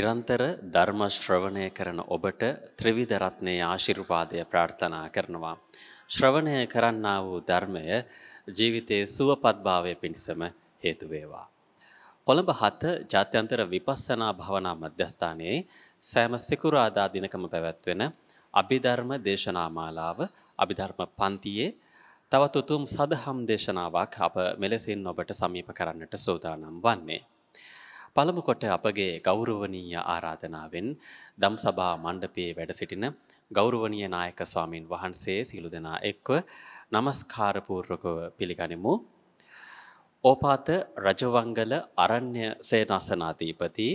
නිරන්තර ධර්ම ශ්‍රවණය කරන ඔබට ත්‍රිවිධ රත්නයේ ආශිර්වාදය ප්‍රාර්ථනා කරනවා. ශ්‍රවණය කරන්නා වූ ධර්මය ජීවිතයේ සුවපත්භාවය පිණිසම හේතු වේවා. කොළඹ 7 ජාත්‍යන්තර විපස්සනා භවනා මධ්‍යස්ථානයේ සෑම සිකුරාදා දිනකම පැවැත්වෙන අභිධර්ම දේශනා මාලාව අභිධර්ම පන්තියේ තවත් උතුම් සදහම් දේශනාවක් අප මෙලෙසින් ඔබට සමීප කරන්නට සූදානම් වන්නේ. පළමු කොට අපගේ ගෞරවනීය ආරාධනාවෙන් දම්සභා මණ්ඩපයේ වැඩ සිටින ගෞරවනීය නායක ස්වාමින් වහන්සේ සියලු දෙනා එක්ව নমස්කාර පූර්වකව පිළිගනිමු. ඕපාත රජවංගල අරණ්‍ය සේනාසනාධිපති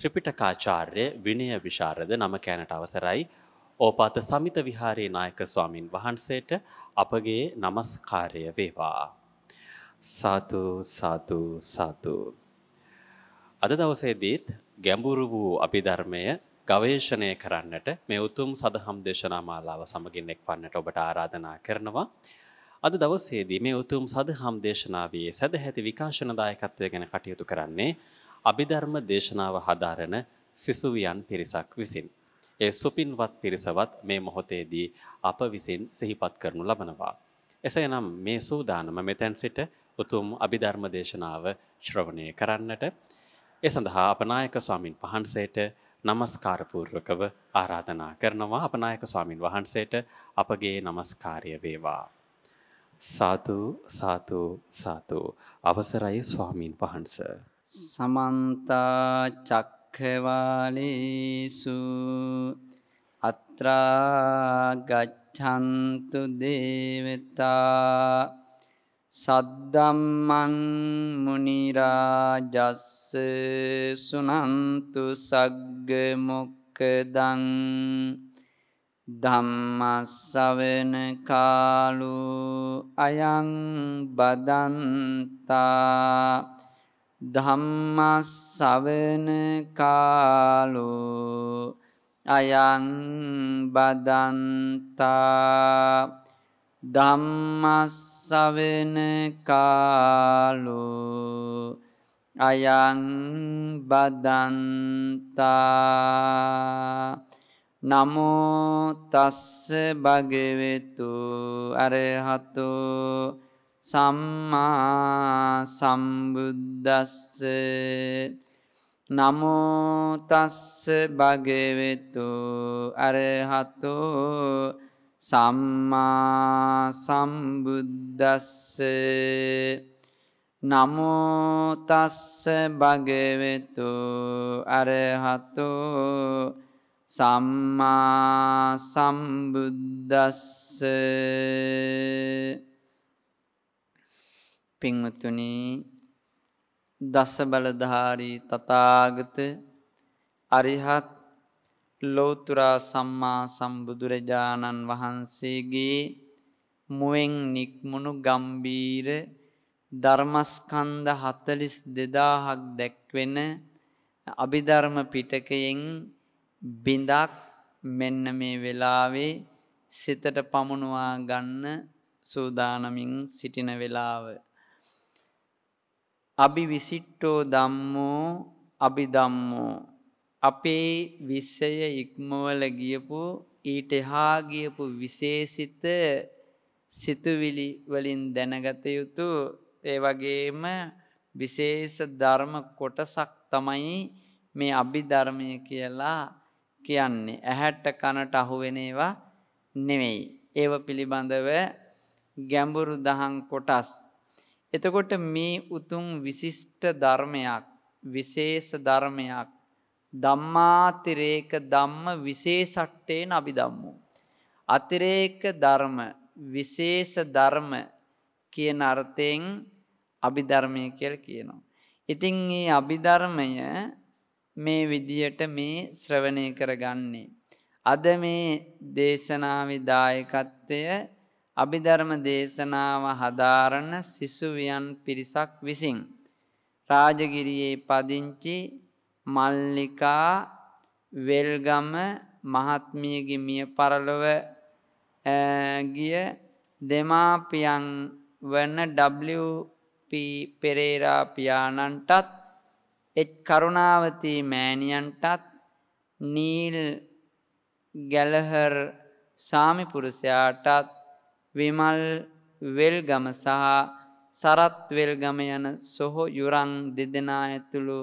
ත්‍රිපිටකාචාර්ය විනය විශාරද නම කැනට අවසරයි. ඕපාත සමිත විහාරයේ නායක ස්වාමින් වහන්සේට අපගේ নমස්කාරය වේවා. සාදු සාදු සාදු අද දවසේදීත් ගැඹුරු වූ අපි ධර්මය ගවේෂණය කරන්නට මේ උතුම් සදහම් දේශනා මාලාව සමගින් එක්වන්නට ඔබට ආරාධනා කරනවා. අද දවසේදී මේ උතුම් සදහම් දේශනාවේ සදැහැති විකාශන දායකත්වය ගැන කටයුතු කරන්නේ අභිධර්ම දේශනාව හදාරන සිසුවියන් පිරිසක් විසින්. ඒ සුපින්වත් පිරිසවත් මේ මොහොතේදී අප විසින් සිහිපත් කරනු ලබනවා. එසේනම් මේ සූදානම මෙතැන් සිට උතුම් අභිධර්ම දේශනාව ශ්‍රවණය කරන්නට ඒ සඳහා අපනායක ස්වාමින් වහන්සේට নমස්කාරපූර්වකව ආරාධනා කරනවා අපනායක ස්වාමින් වහන්සේට අපගේ নমස්කාරය වේවා සාදු සාදු සාදු අවසරයි ස්වාමින් වහන්ස සමන්ත චක්ඛවාලේසු අත්‍රා ගච්ඡන්තු දේවතා සද්දම්මං මුනි රාජස්ස සුනන්තු සග්ග මොක්කදං ධම්මස්සවෙන කාලු අයං බදන්තා ධම්මස්සවෙන කාලු අයං බදන්තා ධම්මස්සවෙන කාලු අයං බදන්තා නමුතස්ස භගවෙතු අරහතු සම්මා සම්බුද්දස්ස නමුතස්ස භගවෙතු අරහතෝ සම්මා සම්බුද්දස්ස නමෝ තස්ස භගවතු අරහතු සම්මා සම්බුද්දස්ස පින්වතුනි දස බලධාරී තථාගත අරිහත් ලෝතුරා සම්මා සම්බුදුරජාණන් වහන්සේගේ මුවෙන් නික්මුණු ගම්බීර ධර්මස්කන්ද හතලිස් දෙදාහක් දැක්වෙන අභිධර්ම පිටකයෙන් බිඳක් මෙන්න මේ වෙලාවේ සිතට පමුණවා ගන්න සූදානමින් සිටින වෙලාව. අභි විසිට්ටෝ දම්මෝ අභිදම්මෝ අපේ විෂය ඉක්මවල ගියපු ඊට එහා ගියපු විශේෂිත සිතුවිලි වලින් දැනගත යුතු ඒ වගේම විශේෂ ධර්ම කොටසක් තමයි මේ අභිධර්මය කියලා කියන්නේ. ඇහැට කනට අහුවෙන ඒවා නෙමෙයි. ඒව පිළිබඳව ගැඹුරු දහම් කොටස්. එතකොට මේ උතුම් විශිෂ්ට ධර්මයක්, විශේෂ ධර්මයක් ධම්මාතිරේක ධම්ම විශේෂට්ටේන අභිධම්මෝ. අතිරේක ධර්ම විශේෂ ධර්ම කියන අර්ථයෙන් අභිධර්මය කියලා කියනවා. ඉතින් මේ අභිධර්මය මේ විදියට මේ ශ්‍රවණය කරගන්නේ. අද මේ දේශනාවේ දායකත්වය අභිධර්ම දේශනාව හදාරන සිසුවියන් පිරිසක් විසින් රාජගිරියේ පදිංචි මල්ලිකා වෙල්ගම මහත්මියගේ මිය පරලොව ගිය දෙමාපියන් වන WP පෙරේරා පියාණන්ටත් එත් කරුණාවතී මෑණියන්ටත් නීල් ගැලහර් සාමිපුරුෂයාටත් විමල් වෙල්ගම සහ සරත් වෙල්ගම යන සොහො යුරං දෙදෙනා ඇතුළු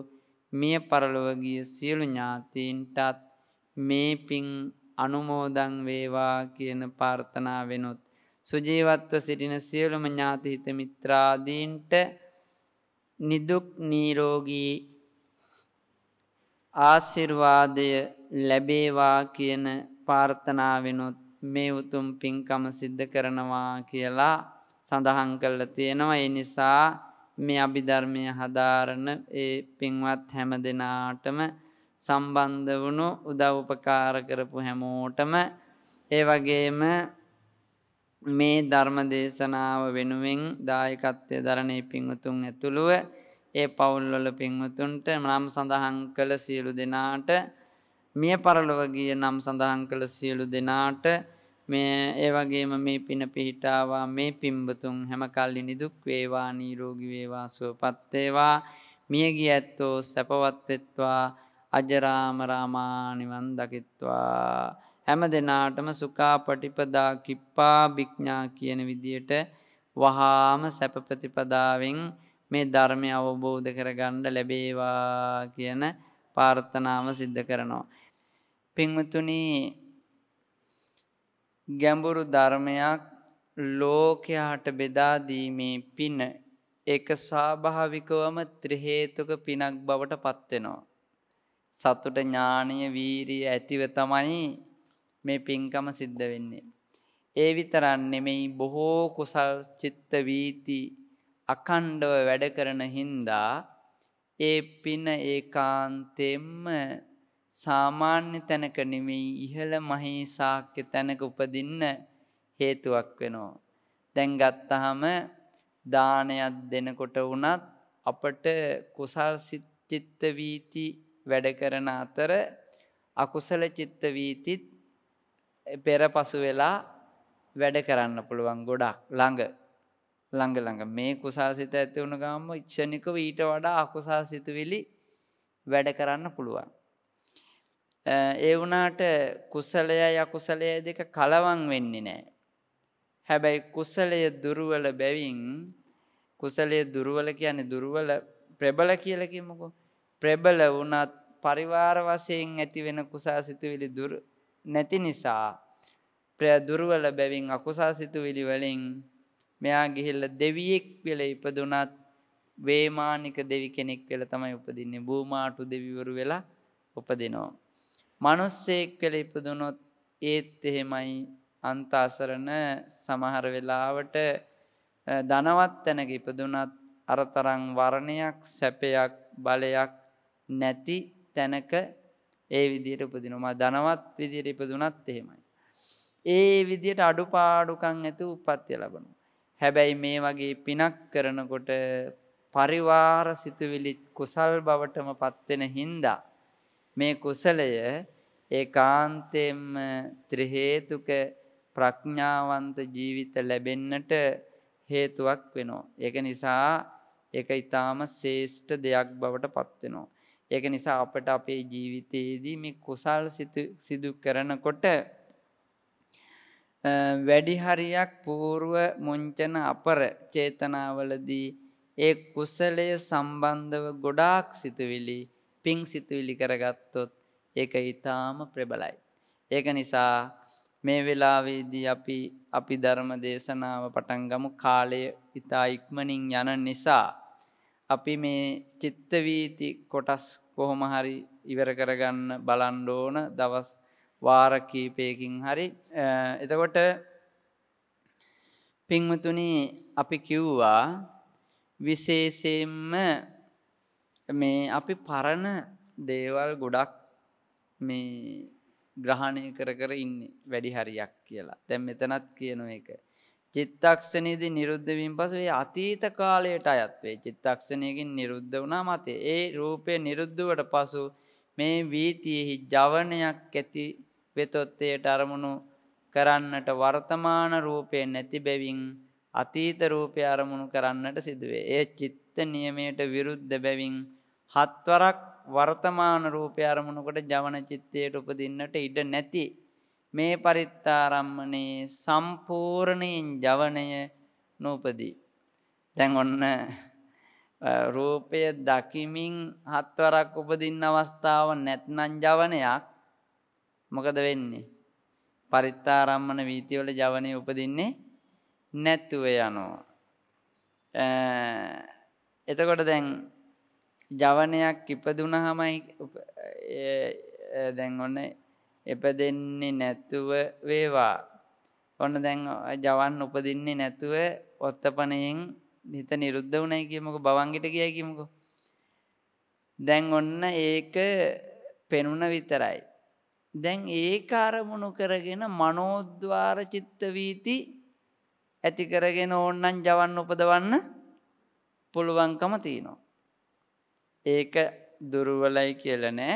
මිය පරලොව ගිය සියලු ඥාතීන්ටත් මේ පිං අනුමෝදන් වේවා කියන ප්‍රාර්ථනා වෙනොත් සුජීවත්ව සිටින සියලුම ඥාති හිත මිත්‍රාදීන්ට නිදුක් නිරෝගී ආශිර්වාදය ලැබේවා කියන ප්‍රාර්ථනා වෙනොත් මේ උතුම් පින්කම සිද්ධ කරනවා කියලා සඳහන් කළා තියෙනවා ඒ නිසා මේ අභිධර්මය හදාරණ ඒ පින්වත් හැම දෙනාටම සම්බන්ධ වුණු උදව්පකාර කරපු හැමෝටම ඒ වගේම මේ ධර්ම දේශනාව වෙනුවෙන් දායකත්වය දරණය පින්වතුන් ඇතුළුව ඒ පවුල්වල පින්වතුන්ට නම් සඳහන් කළ සියලු දෙනාට මිය පරලොවගිය නම් සඳහන් කළ සියලු දෙනාට මේ ඒ වගේම මේ පින පිහිටාවා මේ පිම්බතුන් හැම කල්ලි නිදුක් වේවා නීරෝගී වේවා සුවපත් වේවා මියගිය ඇත්තෝ සැපවත් වෙත්වා අජරාමරාමා නිවන් දකිත්වා හැම දෙනාටම සුකා පටිපදා කිප්පා භික්ඥා කියන විදියට වහාම සැපප්‍රතිපදාවෙන් මේ ධර්මය අවබෝධ කරගණ්ඩ ලැබේවා කියන පාර්ථනාව සිද්ධ කරනවා. පිංවතුනී ගැඹුරු ධර්මයක් ලෝකයාට බෙදාදීමේ පින එක ස්වාභාවිකවම ත්‍රහේතුක පිනක් බවට පත්වෙනවා. සතුට ඥානය වීරී ඇතිව තමයි මේ පින්කම සිද්ධ වෙන්නේ. ඒ විතරන් නෙමෙයි බොහෝ කුසල් චිත්ත වීති අකණ්ඩව වැඩ කරන හින්දා ඒ පින ඒකාන්තෙම්ම සාමාන්‍ය තැනක නෙමෙයි ඉහළ මහේ ශාක්‍ය තැනක උපදින්න හේතුවක් වෙනවා. දැන් ගත්තහම දානයක් දෙනකොට වුණත් අපට කුසල් චිත්ත වීති වැඩ කරන අතර අකුසල චිත්ත වීතිත් පෙරපසු වෙලා වැඩ කරන්න පුළුවන් ගොඩක් ළඟ ළඟ ළඟ මේ කුසල් සිත ඇති වුණ ගාම ඉක්ෂණිකව ඊට වඩා අකුසල් සිතුවිලි වැඩ කරන්න පුළුවන්. ඒ වුණාට කුසලයයි අකුසලයයි දෙක කලවම් වෙන්නේ නෑ. හැබැයි කුසලය දුර්වල බැවින් කුසලයේ දුර්වල කියන්නේ දුර්වල ප්‍රබල කියලා කිමුකෝ. ප්‍රබල වුණත් පරිවාර වශයෙන් ඇති වෙන කුසාසිතුවිලි දුර් නැති නිසා ප්‍රය දුර්වල බැවින් අකුසාසිතුවිලි වලින් මෙයා ගිහිල්ලා දෙවියෙක් වෙලා ඉපදුනත් වේමානික දෙවි කෙනෙක් වෙලා තමයි උපදින්නේ. භූමාටු දෙවිවරු වෙලා උපදිනවා. මනුස්සයෙක් කළ ඉපදුනොත් ඒත් එහෙමයි අන්තාසරණ සමහර වෙලාවට දනවත් තැනක ඉපදුනත් අරතරං වරණයක් සැපයක් බලයක් නැති තැනක ඒ විදියට උපදිනවා දනවත් විදියට ඉපදුනත් එහෙමයි. ඒ විදියට අඩුපාඩුකං ඇති උපත්ය ලබනු. හැබැයි මේ වගේ පිනක් කරනකොට පරිවාර සිතුවිලිත් කුසල් බවටම පත්වෙන හින්දා මේ කුසලය ඒ කාන්තයෙන්ම ත්‍රිහේතුක ප්‍රඥාවන්ත ජීවිත ලැබෙන්නට හේතුවක් වෙනවා. ඒක නිසා ඒක ඊටාම ශේෂ්ඨ දෙයක් බවට පත් වෙනවා. ඒක නිසා අපට අපේ ජීවිතයේදී මේ කුසල් සිදු කරනකොට වැඩි හරියක් పూర్ව මුංචන අපර චේතනාවලදී ඒ කුසලය සම්බන්ධව ගොඩාක් සිතුවිලි පිං සිතුවිලි කරගත්තොත් ඒක ඉතාම ප්‍රබලයි. ඒක නිසා මේ වෙලාවේදී අපි අපි ධර්ම දේශනාව පටන්ගමු කාලය ඉතා ඉක්මනින් යන නිසා. අපි මේ චිත්තවීති කොටස් කොහොමහරි ඉවර කරගන්න බලන්ඩෝන දවස් වාරකීපයකින් හරි එතකොට පිංවතුනි අපි කිව්වා විශේෂයෙන්ම මේ අපි පරණ දේවල් ගොඩක් මේ ග්‍රහණය කර කර ඉන්න වැඩි හරියක් කියලා තැම් මෙතනත් කියන එක. චිත්තක්ෂණයේද නිරුද්ධවීම පසේ අතීත කාලයට අයත්වේ චිත්තක්ෂණයකින් නිරුද්ධ වනා මතේ ඒ රූපය නිරුද්ධුවට පසු මේ වීතියෙහි ජවනයක් ඇති වෙතොත්තයට අරමුණු කරන්නට වර්තමාන රූපය නැති බැවින් අතීත රූපය අරමුණු කරන්නට සිදුවේ. ඒ චිත්ත නියමයට විරුද්ධ බැවින් හත්වරක් වර්තමාන රූපය අරමුණකොට ජවන චිත්තයට උපදින්නට ඉඩ නැති මේ පරිත්තාරම්මනේ සම්පූර්ණයෙන් ජවනය නූපදී. දැන් ඔන්න රූපය දකිමින් හත්වරක් උපදින්න අවස්ථාව නැත්නම් ජවනයක් මොකද වෙන්නේ. පරිත්තාරම්මන වීතිවල ජවනය උපදින්නේ නැත්තුව යනවා. එතකොට දැන් ජවනයක් ඉපදුනහමයි දැන් ඔන්න එපදෙන්නේ නැතුව වේවා ඔන්න දැන් ජවන් උපදින්නේ නැතුව ඔත්තපනයෙන් හිත නිරුද්ධ වුණයි කියමක බවන්ගිට ගිය කිමකු දැන් ඔන්න ඒක පෙනුන විතරයි දැන් ඒ අරමුණු කරගෙන මනෝද්වාර චිත්තවීති ඇති කරගෙන ඕන්නන් ජවන් උපදවන්න පුළුවන්කම තියනවා ඒක දුර්වලයි කියලා නෑ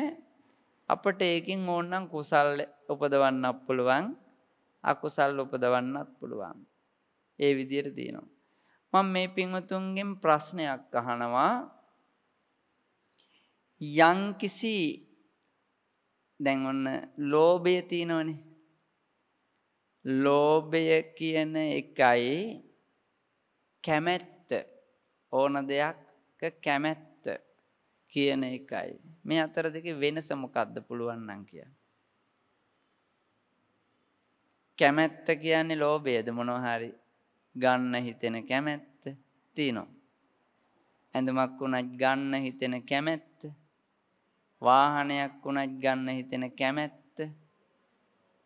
අපට ඒකින් ඕනනම් කුසල් උපදවන්නත් පුළුවන් අකුසල් උපදවන්නත් පුළුවන් ඒ විදිහට තියෙනවා මම මේ පින්වතුන්ගෙන් ප්‍රශ්නයක් අහනවා යම් කිසි දැන් ඔන්න ලෝභය තියෙනවනේ ලෝභය කියන එකයි කැමැත්ත ඕන දෙයක්ක කැමැත්ත කියන එකයි. මේ අතර දෙකේ වෙනස මොකද්ද පුළුවන් නම් කියන්න. කැමැත්ත කියන්නේ ලෝභයද මොනවා හරි ගන්න හිතෙන කැමැත්ත තියනවා. ඇඳුමක් වුණත් ගන්න හිතෙන කැමැත්ත. වාහනයක් වුණත් ගන්න හිතෙන කැමැත්ත.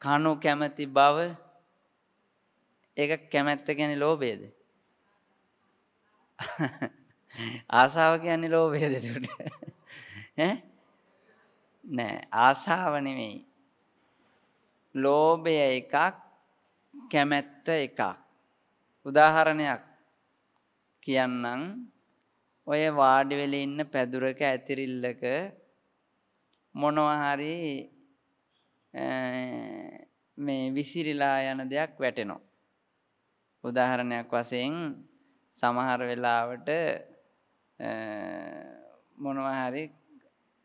කණු කැමැති බව ඒක කැමැත්ත කියන්නේ ලෝභයද? ආසාාව කියන්නේ ලෝබේ දෙතුට නෑ ආසාාව නෙමෙයි ලෝභය එකක් කැමැත්ත එකක් උදාහරණයක් කියන්නම් ඔය වාඩි වෙලා ඉන්න පැදුරක ඇතිරිල්ලක මොනවා හරි මේ විසිරිලා යන දෙයක් වැටෙනවා උදාහරණයක් වශයෙන් සමහර වෙලාවට මොනවා හරි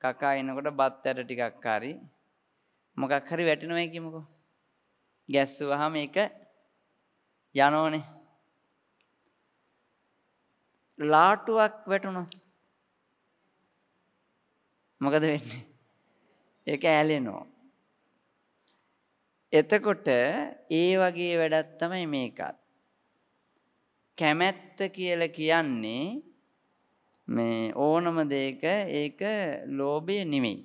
කකා එනකොට බත් ඇට ටිකක් හරි මොකක් හරි වැටෙනවා කියමුකෝ. ගැස්සුවහම ඒක යනෝනේ. ලාටුවක් වැටුණොත් මොකද වෙන්නේ? ඒක ඇලෙනවා. එතකොට ඒ වගේ වැඩක් තමයි මේකත්. කැමැත්ත කියලා කියන්නේ මේ ඕනම දෙයක ඒක ලෝභය නෙමෙයි.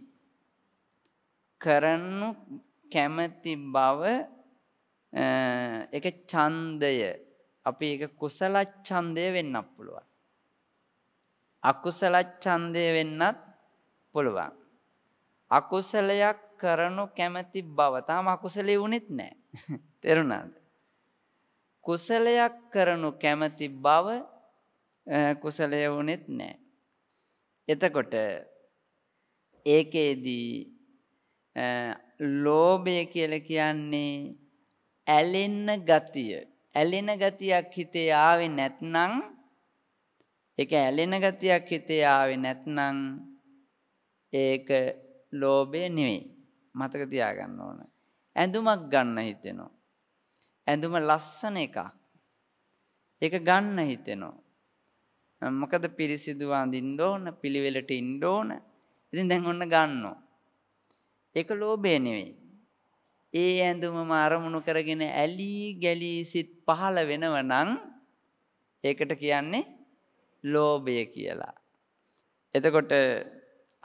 කරන්නු කැමැති බව ඒක ඡන්දය. අපි ඒක කුසල ඡන්දය වෙන්නත් පුළුවන්. අකුසල ඡන්දය වෙන්නත් පුළුවන්. අකුසලයක් කරනු කැමැති බව තාම අකුසලේ වුණෙත් නැහැ. තේරුණාද? කුසලයක් කරනු කැමැති බව කුසලය වුනෙත් නෑ. එතකොට ඒකේදී ලෝභය කියල කියන්නේ ඇලෙන්න ගතිය. ඇලෙන ගතියක් හිතේ ආවේ නැත්නම් ඒක ඇලෙන ගතියක් හිතේ ආවේ නැත්නම් ඒක ලෝභය නෙවෙයි. මතක තියාගන්න ඕන. ඇඳුමක් ගන්න හිතෙනවා. ඇඳුම ලස්සන එකක්. ඒක ගන්න හිතෙනවා. මොකද පිරිසිදු අඳින්න ඕන පිළිවෙලට ඉන්න ඕන. ඉතින් දැන් ඔන්න ගන්නෝ. ඒක ලෝභය නෙවෙයි. ඒ ඇඳුමම අරමුණු කරගෙන ඇලී ගැලී සිත් පහළ වෙනව නම් ඒකට කියන්නේ ලෝභය කියලා. එතකොට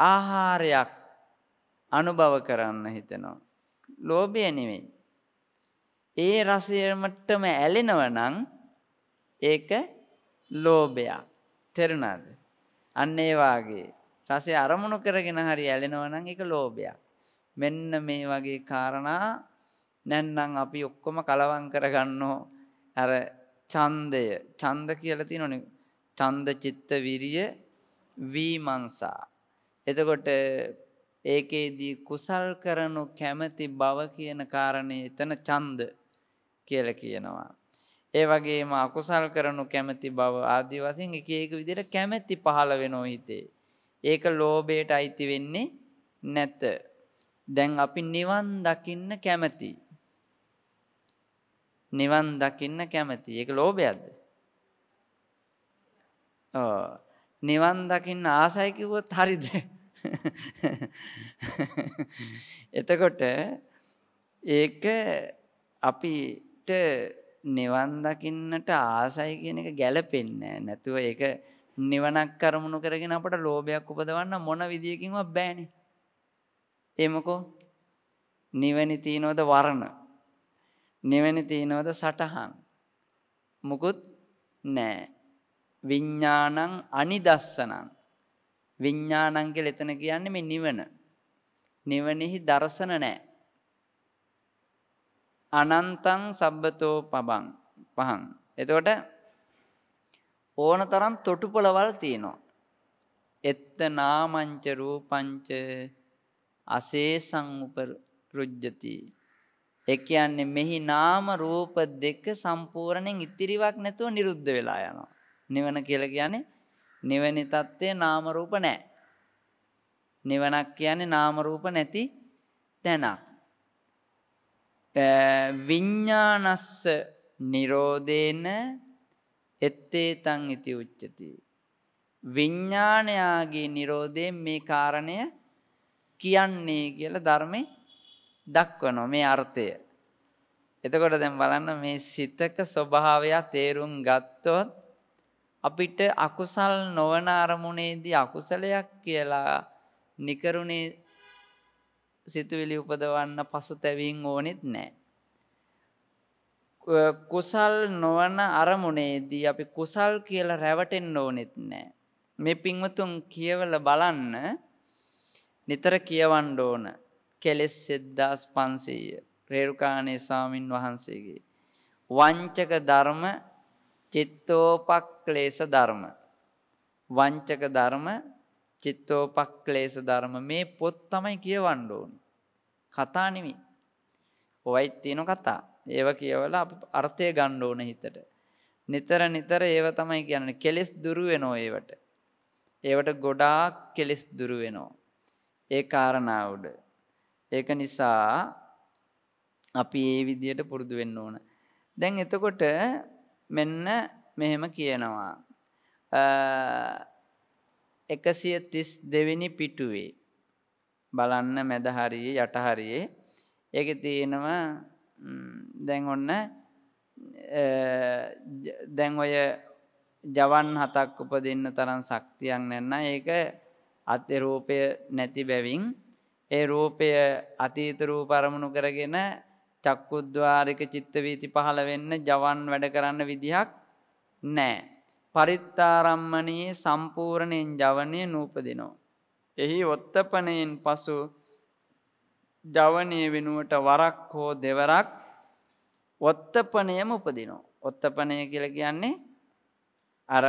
ආහාරයක් අනුභව කරන්න හිතනවා. ලෝභය නෙවෙයි. ඒ රසයටම ඇලෙනව නම් ඒක ලෝභයක්. තේරුණාද? අන්න ඒ වාගේ රසය අරමුණු කරගෙන හරි ඇලෙනවා නම් ඒක ලෝභයක්. මෙන්න මේ වගේ காரணා නැන්නම් අපි ඔක්කොම කලවම් කරගන්නෝ අර ඡන්දය. ඡන්ද කියලා තියෙනෝනේ. ඡන්ද චිත්ත විරිය වීමංසා. එතකොට ඒකේදී කුසල් කරනු කැමැති බව කියන කාරණේ එතන ඡන්ද කියලා කියනවා. ඒ වගේම අකුසල් කරනු කැමැති බව ආදී වශයෙන් එක එක විදිහට කැමැති පහළ වෙනෝ හිතේ. ඒක ලෝභයට අයිති වෙන්නේ නැත. දැන් අපි නිවන් දකින්න කැමැති. නිවන් දකින්න කැමැති. ඒක ලෝභයක්ද? නිවන් දකින්න ආසයි කිව්වොත් හරිද? එතකොට ඒක අපිට නිවන් දකින්නට ආසයි කියන එක ගැලපෙන්නේ නැතුව ඒක නිවනක් කරමුණු කරගෙන අපට ලෝභයක් උපදවන්න මොන විදියකින්වත් බෑනේ. එමකෝ නිවැනි තියනවද වරණ. නිවැනි තියනවද සටහන්. මොකුත් නෑ. විඤ්ඥානං අනිදස්සනං. විඤ්ඥානංගෙ ලෙතන කියන්නේ මේ නිවන. නිවනෙහි දර්ශන නෑ. අනන්තං සබ්බතෝ පබං පහං. එතකොට ඕන තරම් තොටුපළවල් තියෙනවා. එත්ත නාමංච රූපංච අසේසං උපරුජ්ජති. ඒ කියන්නේ මෙහි නාම රූප දෙක සම්පූර්ණයෙන් ඉතිරිවක් නැතුව නිරුද්ධ වෙලා යනවා. නිවන කියලා කියන්නේ නිවැරදි தත්ත්වේ නාම රූප නැහැ. නිවනක් කියන්නේ නාම රූප නැති තැනක්. විඤ්ඥානස්ස නිරෝධේන එත්තේ තං ඉති උච්චති. විඤ්ඥානයාගේ නිරෝධයෙන් මේ කාරණය කියන්නේ කියල ධර්මය දක්වනො මේ අර්ථය. එතකොට දැන් බලන්න මේ සිතක ස්වභාවයක් තේරුම් ගත්තොත් අපිට අකුසල් නොවන අරමුණේදී අකුසලයක් කියලා නිකරුණේ සිතුවිලි උපදවන්න පසුතැවින් ඕනෙත් නෑ. කුසල් නොවන අරමුණේදී අපි කුසල් කියලා රැවටෙන් ඕනෙත් නෑ. මේ පින්වතුන් කියවල බලන්න නිතර කියවන්න ඕන කෙලෙස් සෙද්දාස් පන්සීය රේරුකාණය ස්වාමින් වහන්සේගේ. වංචක ධර්ම චිත්තෝපක්ලේස ධර්ම. වංචක ධර්ම චිත්තෝපක්ලේස ධර්ම මේ පොත් තමයි කියවන්න ඕන. කතා නෙමි. ඔවයි තියෙන කතා. ඒව කියවල අර්ථය ගණ්ඩ ඕන හිතට. නිතර නිතර ඒව තමයි කියන්න කෙලෙස් දුරුවෙනෝ ඒවට. ඒවට ගොඩාක් කෙලෙස් දුරුවෙනෝ. ඒ කාරණාවඩ. ඒක නිසා අපි ඒ විදියට පුරුදු වෙන්න ඕන. දැන් එතකොට මෙන්න මෙහෙම කියනවා. එකසිය තිස් දෙවෙනි පිටුවේ. බලන්න මැද හරියේ යට හරියේ ඒක තියෙනවා දැන් ඔන්න දැන් ඔය ජවන් හතක් උපදින්න තරම් ශක්තියක් නැන්න ඒක අත්‍ය රූපය නැති බැවින් ඒ රූපය අතීත රූප අරමුණු කරගෙන චක්කුද්්වාරික චිත්ත වීති පහළ වෙන්න ජවන් වැඩ කරන්න විදිහක් නැහැ. පරිත්තාරම්මණී සම්පූර්ණයෙන් ජවනය නූපදිනෝ. එහි ඔත්තපනයෙන් පසු ජවනය වෙනුවට වරක් හෝ දෙවරක් ඔත්තපනයම උපදිනෝ. ඔත්තපනය කියල කියන්නේ අර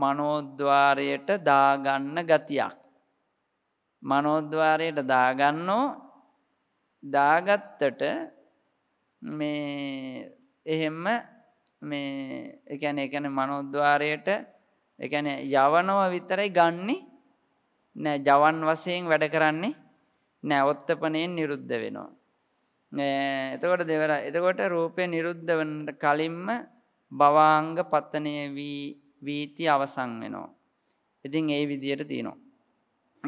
මනෝද්වාරයට දාගන්න ගතියක්. මනෝද්වාරයට දාගන්නෝ දාගත්තට මේ එහෙම මේ එකැන එකන මනෝද්වාරයට එකන යවනව විතරයි ගන්නේ නෑ ජවන් වසයෙන් වැඩ කරන්නේ නෑ ඔත්තපනයෙන් නිරුද්ධ වෙනවා. එතකොට දෙවර එතකොට රූපය නිරුද්ධ වන්නට කලින්ම බවාංග පත්තනය වී වීති අවසං වෙනවා. ඉතින් ඒ විදියට තියෙනවා.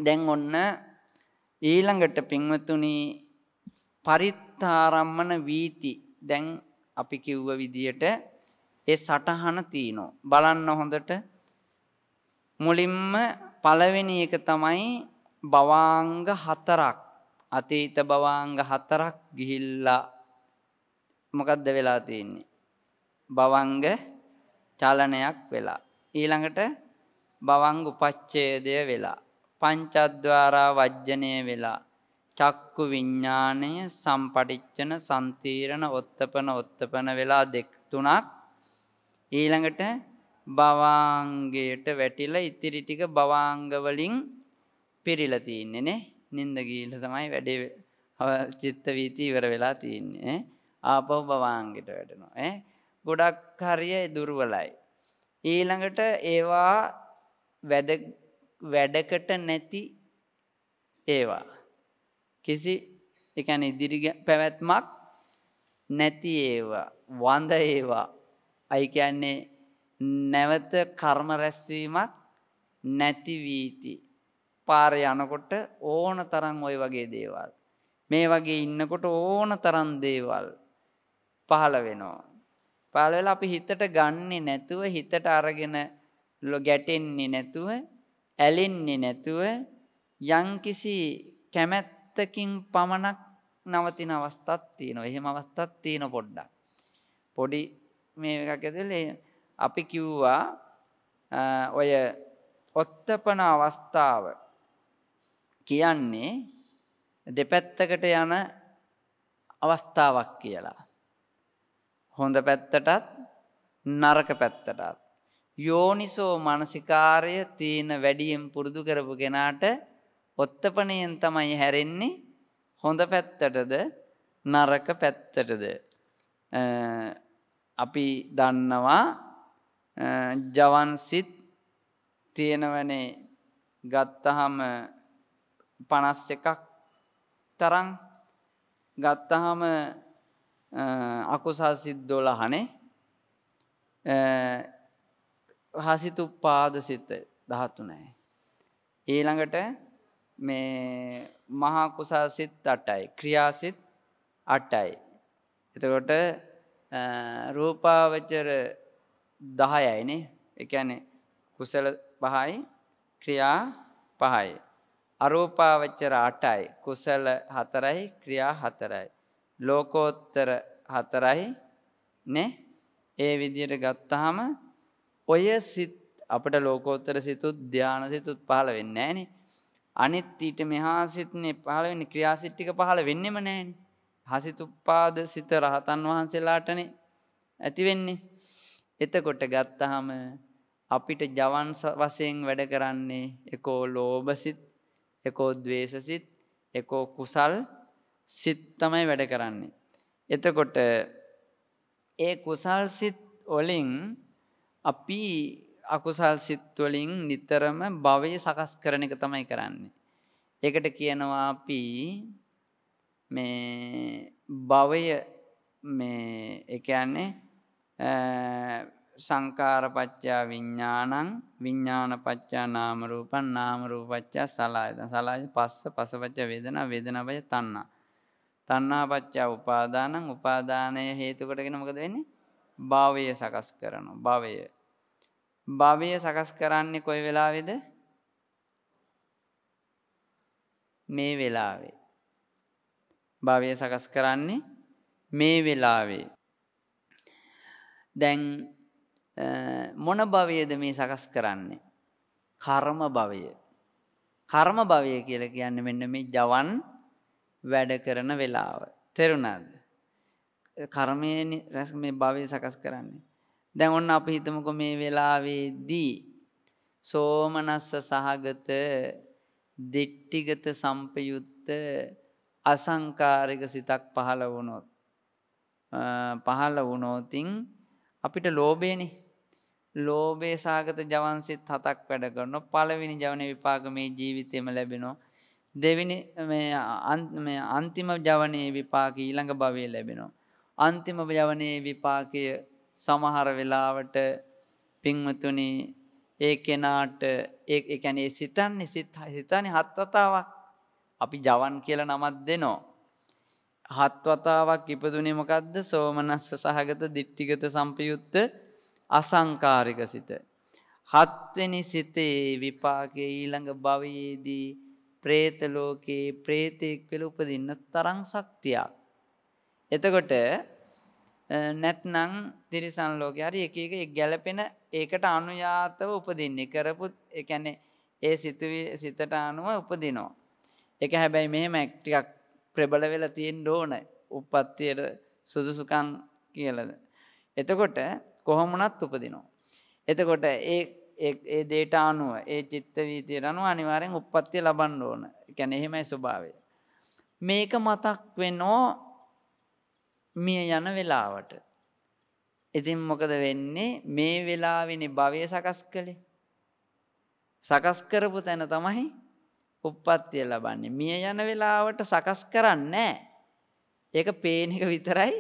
දැන් ඔන්න ඊළඟට පින්වතුනි පරිත්තාරම්මන වීති දැන් අපි කිව්ව විදියට ඒ සටහන තියෙනවා. බලන්න හොඳට මුලින්ම පළවෙනි එක තමයි බවාංග හතරක් අතීත බවාංග හතරක් ගිහිල්ලා මොකක්ද වෙලා තියෙන්නේ බවංග චලනයක් වෙලා ඊළඟට බවංග උපච්ඡේදය වෙලා පංචද්වාරා වජ්ජනය වෙලා චක්කු විඥාණය සම්පටිච්චන සම්තිරණ ඔත්තපන ඔත්තපන වෙලා දෙක් තුනක් ඊළඟට බවාංගයට වැටිලා ඉතිරි ටික බවාංග වලින් පිරීලා තින්නේ නේ. නිින්ද ගිහිල්ලා තමයි වැඩේ චිත්ත වීති ඉවර වෙලා තින්නේ. ආපහු බවාංගයට වැටෙනවා. ඈ ගොඩක් හරිය දුර්වලයි. ඊළඟට ඒවා වැඩ වැඩකට නැති ඒවා කිසි ඒ කියන්නේ ඉදිරි පැවැත්මක් නැති ඒවා වඳ ඒවා අයි කියන්නේ නැවත කර්ම රැස්වීමක් නැති වීති. පාරේ යනකොට ඕන තරම් ওই වගේ දේවල්. මේ වගේ ඉන්නකොට ඕන තරම් දේවල් පහළ වෙනවා. පහළ වෙලා අපි හිතට ගන්නෙ නැතුව හිතට අරගෙන ගැටෙන්නේ නැතුව ඇලෙන්නේ නැතුව යම්කිසි කැමැත්තකින් පමණක් නවතින අවස්ථාවක් තියෙනවා. එහෙම අවස්ථාවක් තියෙන පොඩ්ඩක්. පොඩි මේ එකක් ඇතුලේ අපි කිව්වා ඔය ඔත්තපන අවස්ථාව කියන්නේ දෙපැත්තකට යන අවස්ථාවක් කියලා. හොඳ පැත්තටත් නරක පැත්තටත්. යෝනිසෝ මනසිකාරය තියෙන වැඩියෙන් පුරුදු කරපු කෙනාට ඔත්තපනයෙන් තමයි හැරෙන්නේ හොඳ පැත්තටද නරක පැත්තටද. අපි දන්නවා ජවන්සිත් තියෙනවනේ ගත්තහම 51ක් තරම් ගත්තහම අකුසල් සිත් 12නේ හසිතුප්පාද සිත 13යි ඊළඟට මේ මහා කුසල් සිත් 8යි ක්‍රියා සිත් 8යි එතකොට රූපාවචර දහයයිනේ එකැනෙ කුසල පහයි ක්‍රියා පහයි. අරූපාවච්චර අටයි කුසල හතරයි ක්‍රියා හතරයි. ලෝකෝත්තර හතරයි නේ ඒ විදියට ගත්තාම ඔය සිත් අපට ලෝකෝත්තර සිතුත් ධ්‍යාන සිතුත් පහළ වෙන්නේ නෑනි. අනිත් ඊට මෙහා සිත්නේ පහළ වෙන්නේ ක්‍රියාසිට්ටික පහළ වෙන්නෙම නෑනි. හසිතුප්පාද සිත රහතන් වහන්සේලාටනේ ඇති වෙන්නේ. එතකොට ගත්තහම අපිට ජවන් වසයෙන් වැඩ කරන්නේ එකෝ ලෝබසිත් එකෝ දවේශසිත් එකෝ කුසල් සිත්තමයි වැඩ කරන්නේ. එතකොට ඒ කුසල් සිත් ඔලින් අපි අකුසල් සිත්වලින් නිතරම භවය සකස් කරන එක තමයි කරන්නේ. ඒකට කියනවා අපි මේ භවය මේ එකන්නේ සංකාරපච්චා විඤ්ඥානං විඤ්ඥානපච්චා නාමරූපන් නාමරූපච්චා සලායත සලාජ පස්ස පසපච්ච වෙදෙන වෙදෙනබය තන්නා. තන්නාපච්චා උපාදානං උපාදානය හේතුකටගෙන මොකද වෙන්නේ භාවය සකස් කරනු භවය. භවය සකස් කරන්නේ කොයි වෙලාවෙද මේ වෙලාවේ. භවය සකස් කරන්නේ මේ වෙලාවේ දැන් මොන භවයේද මේ සකස් කරන්නේ? කර්ම භවය. කර්ම භවය කියලා කියන්නේ මෙන්න මේ ජවන් වැඩ කරන වෙලාව. තේරුණාද? කර්මයේ රස මේ භවය සකස් කරන්නේ. දැන් ඔන්න අපි හිතමුකෝ මේ වෙලාවේදී සෝමනස්ස සහගත දිට්ටිගත සම්පයුත්ත අසංකාරික සිතක් පහළ වුණොත් පහළ වුණෝතින් අපිට ලෝභයනේ ලෝභයේ සාගත ජවන්සිත හතක් වැඩ කරනවා පළවෙනි ජවන විපාක මේ ජීවිතේම ලැබෙනවා දෙවෙනි මේ අන්තිම ජවනයේ විපාක ඊළඟ භවයේ ලැබෙනවා. අන්තිම ජවනයේ විපාකය සමහර වෙලාවට පින්වතුනි ඒ කෙනාට ඒ කියන්නේ සිතන්නේ සිත හිතන්නේ හත් වතාවක් අපි ජවන් කියලා නමක් දෙනවා. හත් වතාවක් ඉපදුනේ මොකද්ද? සෝමනස්ස සහගත දිට්ඨිගත සම්පයුත්ත අසංකාරික සිත. හත්වෙනි සිතේ විපාකයේ ඊළඟ භවයේදී പ്രേත ලෝකේ പ്രേතෙක් වෙලා උපදින්න තරම් ශක්තියක්. එතකොට නැත්නම් තිරිසන් ලෝකේ හරි එක එක ගැළපෙන ඒකට අනුයාතව උපදින්නේ කරපු ඒ කියන්නේ ඒ සිතුවි සිතට අනුව උපදිනවා. ඒක හැබැයි මෙහෙම ටිකක් ප්‍රබල වෙලා තියෙන් ඕන උපත්තියට සුදුසුකන් කියලද. එතකොට කොහොමනත් උපදිනවා. එතකොට ඒ දේට අනුව ඒ චිත්තවීතියට අනුව අනිවාරෙන් උපත්තිය ලබන්න ඕන ගැන එහෙමයි ස්වභාවය. මේක මතක් වෙනෝ මිය යන වෙලාවට. ඉතින් මොකද වෙන්නේ මේ වෙලාවෙනි භවය සකස් කළේ. සකස් කරපු තැන තමයි උප්පත්තිය ලබන්නේ. මිය යන වෙලාවට සකස් කරන්නේ ඒක පේන එක විතරයි.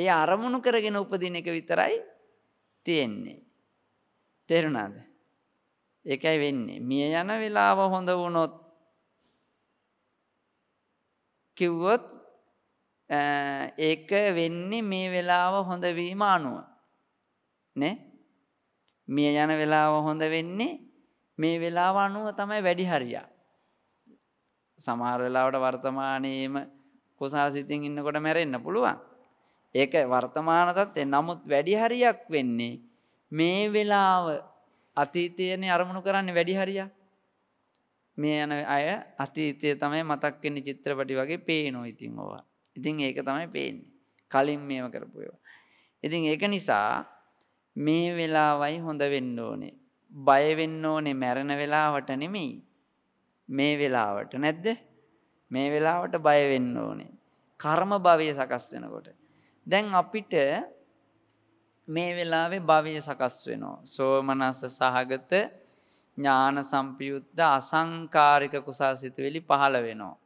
ඒ අරමුණු කරගෙන උපදින එක විතරයි තියෙන්නේ. තේරුණාද? ඒකයි වෙන්නේ. මිය යන වෙලාව හොඳ වුණොත් කිව්වොත් ඒක වෙන්නේ මේ වෙලාව හොඳ වීම අනුව. නේ? මිය යන වෙලාව හොඳ වෙන්නේ මේ වෙලාව අනුව තමයි වැඩි හරියක්. සමහරවෙලාවට වර්තමානයේම කුසල් සිතින් ඉන්නකොට මැරෙන්න පුළුවන්. ඒක වර්තමාන තත්ත්වය. නමුත් වැඩි හරියක් වෙන්නේ මේ වෙලාව අතීතයනේ අරමුණු කරන්නේ වැඩි හරියක්. මේ යන අය අතීතය තමයි මතක් වෙන්නේ චිත්‍රපටි වගේ පේනවා ඉතින් ඕවා. ඉතින් ඒක තමයි පේන්නේ. කලින් මේව කරපු ඒවා. ඉතින් ඒක නිසා මේ වෙලාවයි හොඳ වෙන්න ඕනේ. බය වෙන්න ඕනේ මැරෙන වෙලාවට නෙමෙයි. මේ වෙලාවට නැද්ද මේ වෙලාවට බය වෙන්න ඕනේ කර්ම භවය සකස් වෙනකොට දැන් අපිට මේ වෙලාවේ භවය සකස් වෙනවා සෝමනස්ස සහගත ඥාන සම්පයුත්ත අසංකාරික කුසල් සිතුවිලි පහළ වෙනවා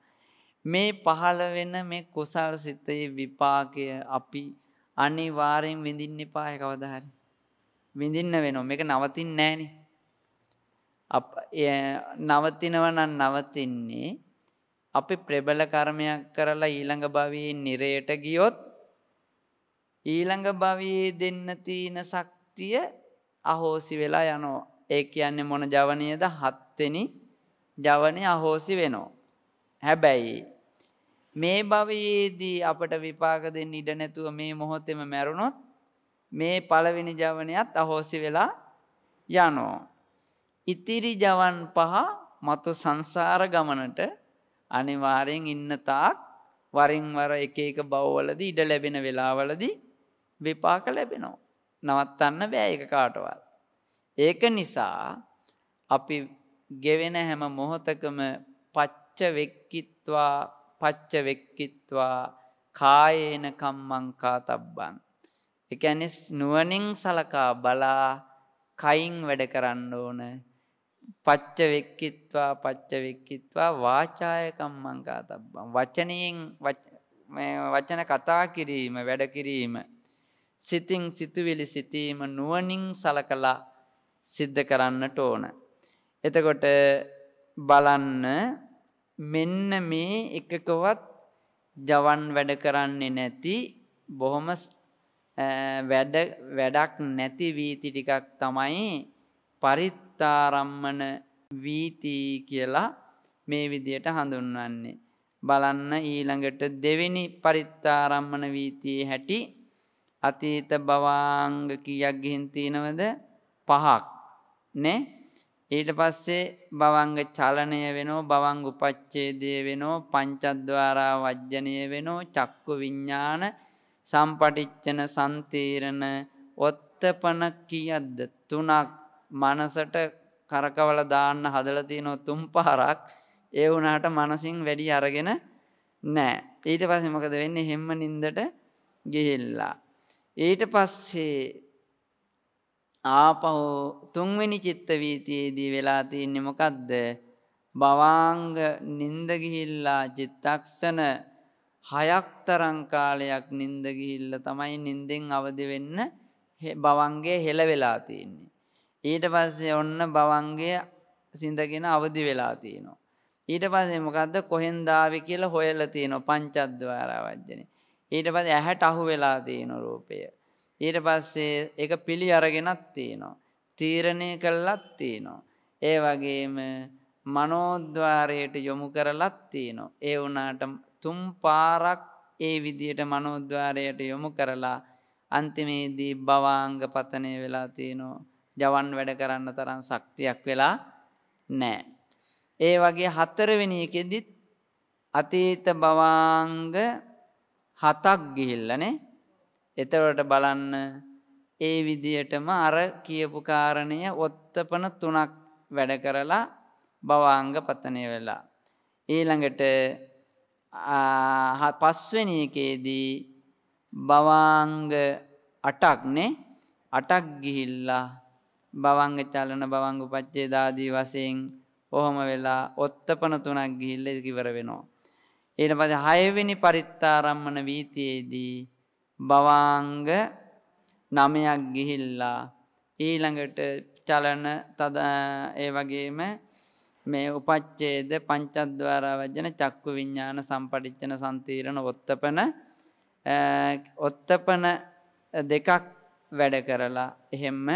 මේ පහළ වෙන මේ කුසල් සිතේ විපාකය අපි අනිවාර්යෙන් විඳින්න එපා කවදාහරි විඳින්න වෙනවා මේක නවතින්නේ නැහනේ නවතිනවනන් නවතින්නේ අපි ප්‍රබල කර්මයක් කරලා ඊළඟ භවයේ නිරයට ගියොත් ඊළඟ භවයේ දෙන්න තියෙන ශක්තිය අහෝසි වෙලා යනවා. ඒ කියන්නේ මොන ජවනියද? හත්වෙනි ජවනේ අහෝසි වෙනවා. හැබැයි මේ භවයේදී අපට විපාක දෙන්න ඉඩ නැතුව මේ මොහොතේම මැරුණොත් මේ පළවෙනි ජවනයත් අහෝසි වෙලා යනවා. ඉතිරි ජවන් පහ මතු සංසාර ගමනට අනිවාර්යෙන් ඉන්න තාක් වරින් වර එක එක බවවලදී ඉඩ ලැබෙන වෙලාවලදී විපාක ලැබෙනවා. නවත්තන්න බෑ ඒක කාටවත්. ඒක නිසා අපි ගෙවෙන හැම මොහොතකම පච්ච වෙක්කිත්වා පච්ච වෙක්කිත්වා කායේන කම්මං කාතබ්බං. ඒ කියන්නේ නුවණින් සලකා බලා කයින් වැඩ කරන්න ඕන පච්ච වෙක්කිත්වා පච්ච වෙක්කිත්වා වාචාය කම්මංකාතබ්බං වචනයෙන් වචන කතා කිරීම වැඩ කිරීම සිතින් සිතුවිලි සිතීම නුවණින් සලකලා සිද්ධ කරන්නට ඕන. එතකොට බලන්න මෙන්න මේ එකකවත් ජවන් වැඩ කරන්නේ නැති බොහොම වැඩ වැඩක් නැති වීති ටිකක් තමයි පරිත්ත අත්තාරම්මන වීතිී කියලා මේ විදියට හඳුන්වන්නේ. බලන්න ඊළඟට දෙවෙනි පරිත්තාරම්මන වීතියේ හැටි අතීත බවාංග කියක් ගිහින් තියෙනවද පහක් නේ ඊට පස්සේ බවංග චලනය වෙනෝ බවංග උපච්ඡේදය වෙනෝ පංචද්වාරා වජ්ජනය වෙනෝ චක්කු විඥාන සම්පටිච්චන සම්තීරණ ඔත්තපන කියද්ද තුනක් මනසට කරකවල දාන්න හදල තියනො තුම් පහරක් ඒ වනාට මනසින් වැඩි අරගෙන නෑ ඊට පසමකද වෙන්න හෙම්ම නින්දට ගෙහිල්ලා. ඊට පස්සේ ආපහු තුන්වෙනි චිත්තවීතියේදී වෙලා තියන්නේ මොකක්ද බවාංග නින්දගිහිල්ලා චිත්තක්ෂණ හයක් තරංකාලයක් නින්දගිහිල්ල තමයි නින්දෙන් අවදි වෙන්න බවන්ගේ හෙළ වෙලා තියන්නේ. ඊට පස්සේ ඔන්න බවන්ගේ සිඳගෙන අවදි වෙලා තියෙනවා. ඊට පස්සේ මොකද්ද කොහෙන් දාවේ කියලා හොයලා තියෙනවා පංචද්වාර වජ්ජනේ. ඊට පස්සේ ඇහැට අහු වෙලා තියෙන රූපය. ඊට පස්සේ ඒක පිළි අරගෙනත් තියෙනවා. තීරණය කළත් තියෙනවා. ඒ වගේම මනෝද්වාරයට යොමු කරලත් තියෙනවා. ඒ වුණාට තුන් පාරක් ඒ විදියට මනෝද්වාරයට යොමු කරලා අන්තිමේදී භවාංග පතනය වෙලා තියෙනවා. ජවන් වැඩ කරන්න තරම් ශක්තියක් වෙලා නෑ. ඒ වගේ හතරවෙනි එකෙදිත් අතීත බවාංග හතක් ගිහිල්ලනේ එතවට බලන්න ඒ විදියටම අර කියපු කාරණය ඔත්තපන තුනක් වැඩ කරලා බවාංග පතනය වෙලා. ඊළඟට පස්වෙනකේදී බවාංග අටක්නේ අටක් ගිහිල්ලා බවංග චලන බවංග උපච්චේ දාදී වශයෙන් ඔහොම වෙලා ඔත්තපන තුනක් ගිහිල්ල කිවර වෙනවා. ඊට පස්සේ හයවෙනි පරිත්තාරම්මන වීතියේදී බවාංග නමයක් ගිහිල්ලා ඊළඟට චලන තද ඒ වගේම මේ උපච්චේද පංචද්වාරා වජන චක්කු විඤ්ඥාන සම්පටිච්චන සන්තීරණ ඔත්තපන ඔත්තපන දෙකක් වැඩ කරලා එහෙම්ම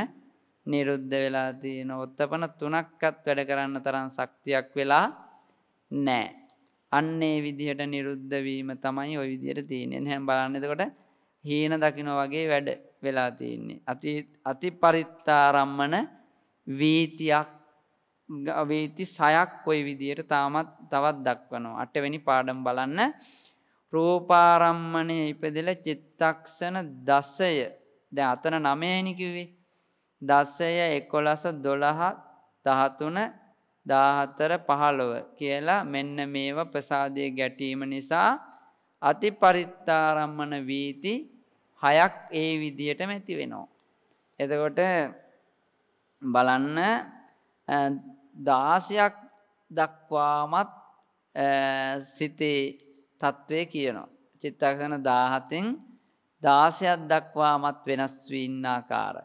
නිරුද්ධ වෙලා තියෙන ඔත්තපන තුනක්කත් වැඩ කරන්න තරම් ශක්තියක් වෙලා නෑ. අන්නේ විදිහට නිරුද්ධවීම තමයි ඔය විදිහයට තියෙනෙන් හැම් බලන්නකොට හීන දකින වගේ වැඩ වෙලා තියන්නේ. අති අති පරිත්තාරම්මන වීතියක් වීති සයක් කොයි විදියට තාමත් තවත් දක්වනවා. අටවැනි පාඩම් බලන්න රෝපාරම්මණය ඉපදිල චිත්තක්ෂණ දසය දැ අතන නමයනිකිවේ දස්සය එකොලස දොළහත් දහතුන දාහතර පහළොව කියලා මෙන්න මේව ප්‍රසාදය ගැටීම නිසා අති පරිත්තාරම්මන වීති හයක් ඒ විදියට මැති වෙනවා. එතකොට බලන්න දාසයක් දක්වාමත් සිතේ තත්ත්වය කියනවා. චිත්තක්ෂණ දාහතෙන් දාසයක් දක්වාමත් වෙනස් වීන්නාකාරයි.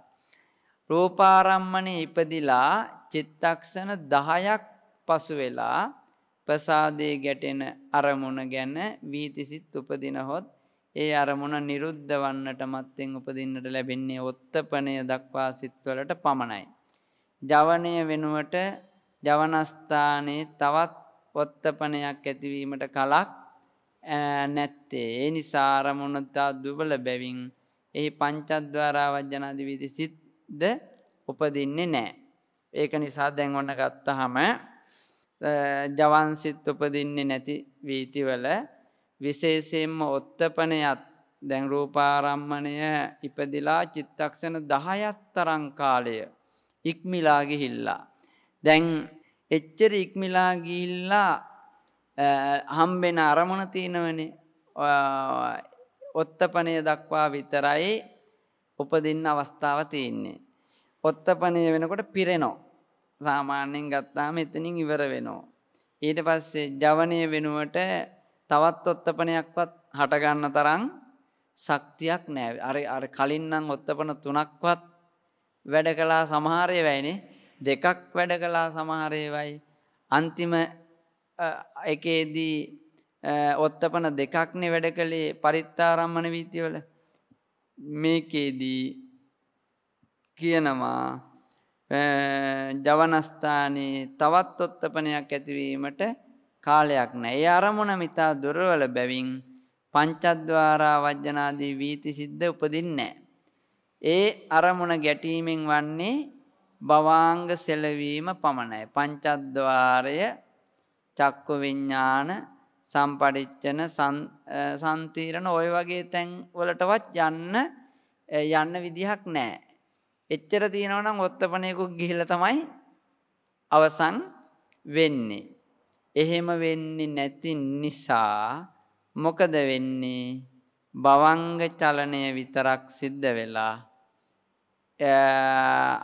රූපාරම්මනේ ඉපදිලා චිත්තක්ෂණ 10ක් පසු වෙලා ප්‍රසාදේ ගැටෙන අරමුණ ගැන වීතිසිත උපදිනහොත් ඒ අරමුණ නිරුද්ධ වන්නට මත්තෙන් උපදින්නට ලැබෙන්නේ ඔත්තපණය දක්වා සිත්වලට පමණයි. ජවනය වෙනුවට ජවනස්ථානයේ තවත් ඔත්තපණයක් ඇතිවීමට කලක් නැත්තේ ඒ නිසා අරමුණතා දුබල බැවින් එහි පංචද්වාරා වජ්ජනාදී වීති සිත් ද උපදින්නේ නෑ. ඒක නිසා දැන් ඔන්න ගත්තහම ජවන්සිත් උපදින්නේ නැති වීතිවල විශේෂයෙන්ම ඔත්තපනයත් දැන් රූපාරම්මණය ඉපදිලා චිත්තක්ෂණ 10ක් තරම් කාලය ඉක්මිලා ගිහිල්ලා දැන් එච්චර ඉක්මිලා ගිහිල්ලා හම්බෙන අරමුණ තියෙනවනේ ඔත්තපනය දක්වා විතරයි උපදින්න අවස්ථාව තියෙන්නේ. ඔත්තපනය වෙනකොට පිරෙනෝ. සාමාන්‍යයෙන් ගත්තාම එතනින් ඉවර වෙනෝ. ඊට පස්සේ ජවනය වෙනුවට තවත් ඔත්තපනයක්වත් හටගන්න තරම් ශක්තියක් නෑ. අර අර කලින් නම් ඔත්තපන තුනක්වත් වැඩ කළා සමහර ඒවායිනේ. දෙකක් වැඩ කළා සමහර ඒවායි. අන්තිම එකේදී ඔත්තපන දෙකක්නේ වැඩ කළේ පරිත්තාරම්මන වීතිවල මේකේදී කියනවා ජවනස්ථානයේ තවත් ඔත්තපනයක් ඇතිවීමට කාලයක් නෑ. ඒ අරමුණ මිතා දුරවල බැවින් පංචද්වාරා වජ්ජනාදී වීති සිද්ධ උපදින්නේ ඒ අරමුණ ගැටීමෙන් වන්නේ භවාංග සෙලවීම පමණයි. පංචද්වාරය චක්කු විඤ්ඤාණ සම්පටිච්චන සන්තීරණ ඔය වගේ තැන් වලටවත් යන්න යන්න විදිහක් නෑ. එච්චර තියෙනවනම් ඔත්තපනයකු ගිහිල තමයි අවසන් වෙන්නේ. එහෙම වෙන්නේ නැති නිසා මොකද වෙන්නේ බවංග චලනය විතරක් සිද්ධ වෙලා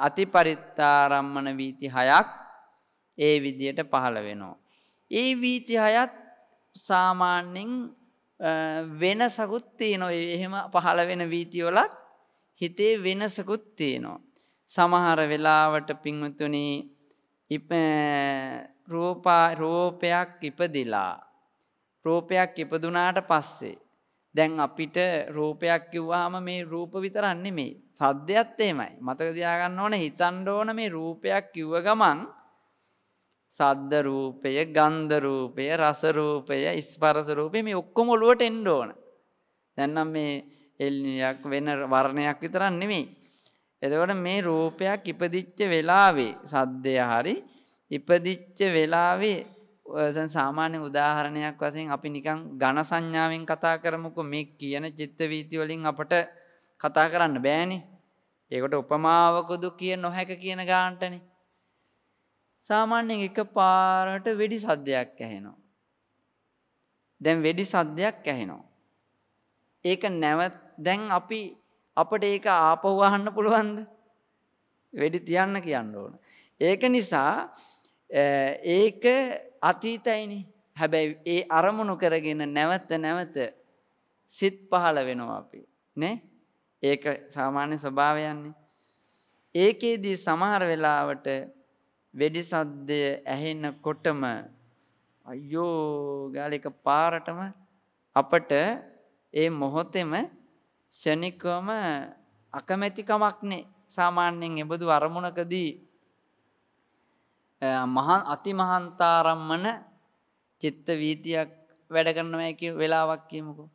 අතිපරිත්තාරම්මන වීති හයක් ඒ විදියට පහළ වෙනවා. ඒ වීති හයත් සාමාන්‍යෙන් වෙනසකුත් තියනො එහෙම පහළ වෙන වීතිවලත් හිතේ වෙනසකුත් තියනවා. සමහර වෙලාවට පිංවතුනි රෝපයක් ඉපදිලා. රෝපයක් ඉපදුනාට පස්සේ. දැන් අපිට රෝපයක් කිව්වාම මේ රූප විතරන්නේ මේ සද්ධයත් එමයි මතක දයාගන්න ඕන හිතන්ඩ ඕන මේ රූපයක් කිව්ව ගමන් සද්ද රූපය, ගන්ධ රූපය, රස රූපය, ස්පර්ශ රූපය මේ ඔක්කොම ඔළුවට එන්න ඕන. දැන් නම් මේ එල්නියක් වෙන වර්ණයක් විතරක් නෙමෙයි. එතකොට මේ රූපයක් ඉපදිච්ච වෙලාවේ සද්දය හරි ඉපදිච්ච වෙලාවේ සාමාන්‍ය උදාහරණයක් වශයෙන් අපි නිකන් ඝන සංඥාවෙන් කතා කරමුකෝ මේ කියන චිත්ත වීති වලින් අපට කතා කරන්න බෑනේ. ඒකට උපමාවකුදු කිය නොහැක කියන ගානටනේ. සාමාන්‍යයෙන් එක පාරට වෙඩි සද්දයක් ඇහෙනවා. දැන් වෙඩි සද්දයක් ඇහෙනවා. ඒක නැවත් දැන් අපි අපට ඒක ආපහු අහන්න පුළුවන්ද? වෙඩි තියන්න කියන්න ඕන. ඒක නිසා ඒක අතීතයිනේ. හැබැයි ඒ අරමුණු කරගෙන නැවත නැවත සිත් පහළ වෙනවා අපි. නේ? ඒක සාමාන්‍ය ස්වභාවයන්නේ. ඒකේදී සමහර වෙලාවට වෙඩි සද්දය ඇහෙන්නකොටම අයියෝ ගාල එක පාරටම අපට ඒ මොහොතෙම ෂණිකවම අකමැතිකමක්නේ සාමාන්‍යයෙන් එබඳු අරමුණකදී මහා අතිමහන්තාරම්මන චිත්ත වීතියක් වැඩ කරනවා කිය වෙලාවක් කියමුකෝ.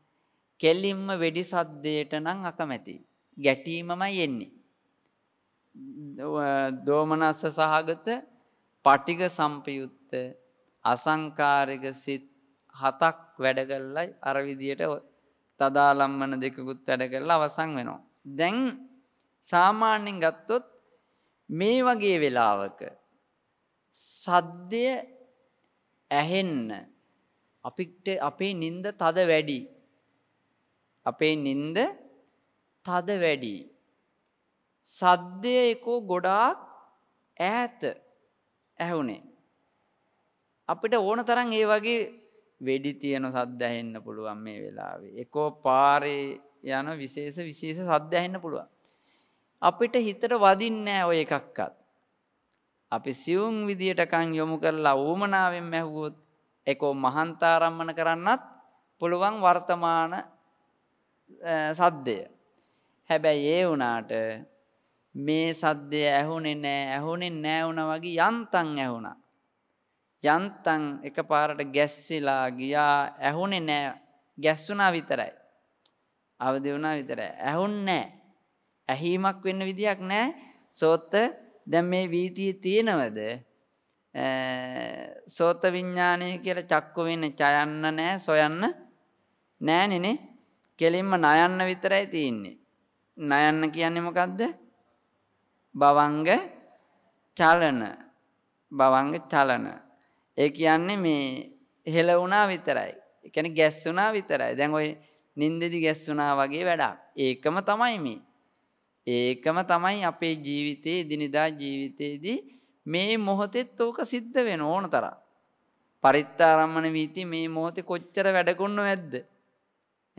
කෙලින්ම වෙඩි සද්දයට නම් අකමැති. ගැටීමමයි එන්නේ. දෝමනස්ස සහගත පටිග සම්පයුත්ත අසංකාරක සිත් හතක් වැඩ කළයි අර විදියට තදාලම්මන දෙකකුත් වැඩ කරලා අවසන් වෙනවා. දැන් සාමාන්‍යයෙන් ගත්තොත් මේ වගේ වෙලාවක සද්දය ඇහෙන්න අපිට අපේ නින්ද තද වැඩි. අපේ නින්ද තද වැඩි. සද්දය එකෝ ගොඩාක් ඈත ඇහුනේ. අපිට ඕන තරන් ඒ වගේ වෙඩි තියන සද්ද ඇහෙන්න පුළුවන් මේ වෙලාවේ. එකෝ පාරේ යන විශේෂ විශේෂ සද්ද ඇහෙන්න පුළුවන්. අපිට හිතට වදින්නේ ඔය එකක්වත්. අපි සියුම් විදියටකන් යොමු කරලා ඌමනාවෙන් ඇහුවොත් එකෝ මහන්තාරම්මන කරන්නත් පුළුවන් වර්තමාන සද්දය. හැබැයි ඒ වුණාට මේ සද්දය ඇහුනේ නෑ ඇහුනේ නෑ වුණා වගේ යන්තම් ඇහුණා. යන්තම් එකපාරට ගැස්සිලා ගියා ඇහුනේ නෑ ගැස්සුණා විතරයි. අවදි වුණා විතරයි. ඇහුන්නේ ඇහීමක් වෙන්න විදියක් නෑ. සෝත දැන් මේ වීතිය තියෙනවද? සෝත විඥානය කියලා චක්කු වෙන්නේ චයන්න නෑ සොයන්න නෑනේ නේ. කෙලින්ම නයන්න විතරයි තියෙන්නේ. නයන්න කියන්නේ මොකද්ද? භවංග චලන භවංග චලන ඒ කියන්නේ මේ හෙල වුණා විතරයි එකන ගැස්සුනා විතරයි දැන් ඔය නින්දෙදි ගැස්සුනා වගේ වැඩක් ඒකම තමයි මේ ඒකම තමයි අපේ ජීවිතයේ දිනිදා ජීවිතයේදී මේ මොහොතෙත් ඕක සිද්ධ වෙන ඕන තරම් පරිත්තාරම්මන වීති මේ මොහොතේ කොච්චර වැඩකුන්න ඇද්ද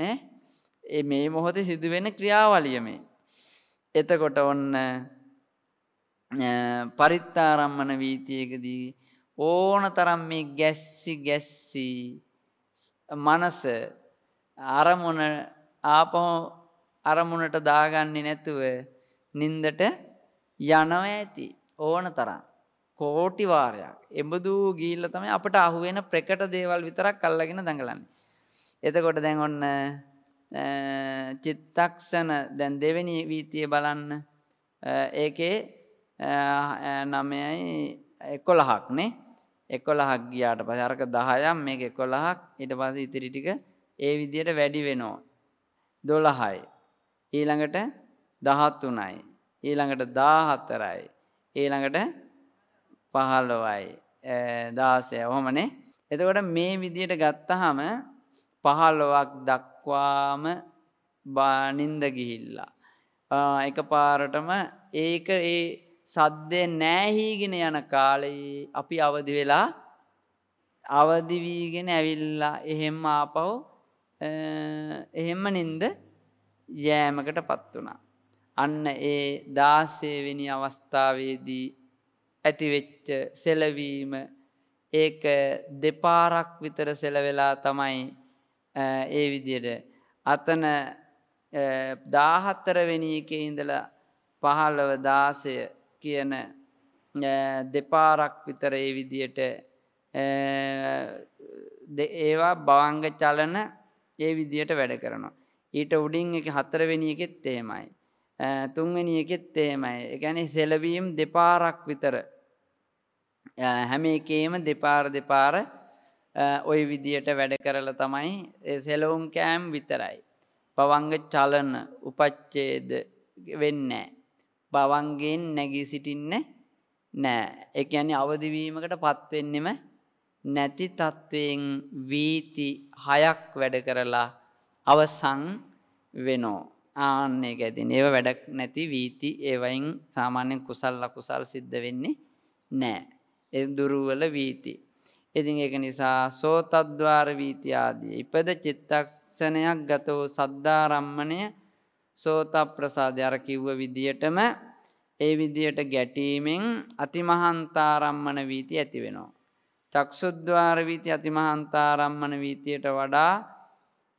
ඈ මේ මොහොතේ සිදුවෙන ක්‍රියාවලිය මේ එතකොට ඔන්න පරිත්තාරම්මන වීතියකදී ඕන තරම් මේ ගැස්සි ගැස්සි මනස අරමුණ ආපහු අරමුණට දාගන්නේ නැතුව නින්දට යනවා ඇති ඕන තරම් කෝටි වාරයක් එඹදු ගිහිල්ල තමයි අපට අහුවෙන ප්‍රකට දේවල් විතරක් අල්ලගෙන දඟලන්නේ. එතකොට දැන් ඔන්න චිත්තක්ෂණ දැන් දෙවෙනි වීතිය බලන්න ඒකේ නමයයි eh, eh, එකොළහක් නේ එකොළහක් ගියාට පස අරක දහයම් මේ එකොළහක් ඉට පස ඉතිරි ටික ඒ විදියට වැඩි වෙනෝ. දොළහයි. ඊළඟට දහත්තුනයි. ඊළඟට දාහත්තරයි. ඊළඟට පහලොවයි eh, දාසය ඔහොමනේ එතකොට මේ විදියට ගත්තහම පහලොවක් දක්වාම බානින්ද ගිහිල්ලා. Ah, එක පාරටම ඒක ඒ සද්දෙන් නෑහීගෙන යන කාලයේ අපි අවදි වෙලා අවදි වීගෙන ඇවිල්ලා එහෙම්ම ආපහු එහෙම්ම නින්ද යෑමකට පත් වුණා. අන්න ඒ 16 වෙනි අවස්ථාවේදී ඇතිවෙච්ච සෙලවීම ඒක දෙපාරක් විතර සෙලවෙලා තමයි ඒ විදියට අතන 14 වෙනි එකේ ඉඳලා 15 16 කියන දෙපාරක් විතර ඒ විදියට ඒවා බවංග චලන ඒ විදියට වැඩ කරනවා. ඊට උඩින් එක හතරවෙනි එකෙත් එහෙමයි. තුන්වෙනි එකෙත් එහෙමයි. ඒ කියන්නේ සෙලවීම් දෙපාරක් විතර හැම එකේම දෙපාර දෙපාර ওই විදියට වැඩ කරලා තමයි ඒ සෙලවුම් කෑම් විතරයි. පවංග චලන උපච්ඡේද වෙන්නේ නැහැ. බවන්ගෙන් නැගී සිටින්න නෑ. ඒ කියන්නේ අවදි වීමකට පත් වෙන්නෙම නැති තත්වයෙන් වීති හයක් වැඩ කරලා අවසන් වෙනෝ. ආන්න ඒක ඇතින් ඒව වැඩක් නැති වීති ඒවයින් සාමාන්‍යයෙන් කුසල් ලකුසල් සිද්ධ වෙන්නේ නෑ. ඒ දුරුවල වීති. ඉතින් ඒක නිසා සෝතද්වාර වීති ආදී. ඉපද චිත්තක්ෂණයක් ගත වූ සද්ධාරම්මණය සෝත ප්‍රසාදය අර කිව්ව විදියටම ඒ විදියට ගැටීමෙන් අතිමහන්තාරම්මන වීති ඇති වෙනවා. චක්ෂුද්්වාර වීති අතිමහන්තාරම්මන වීතියට වඩා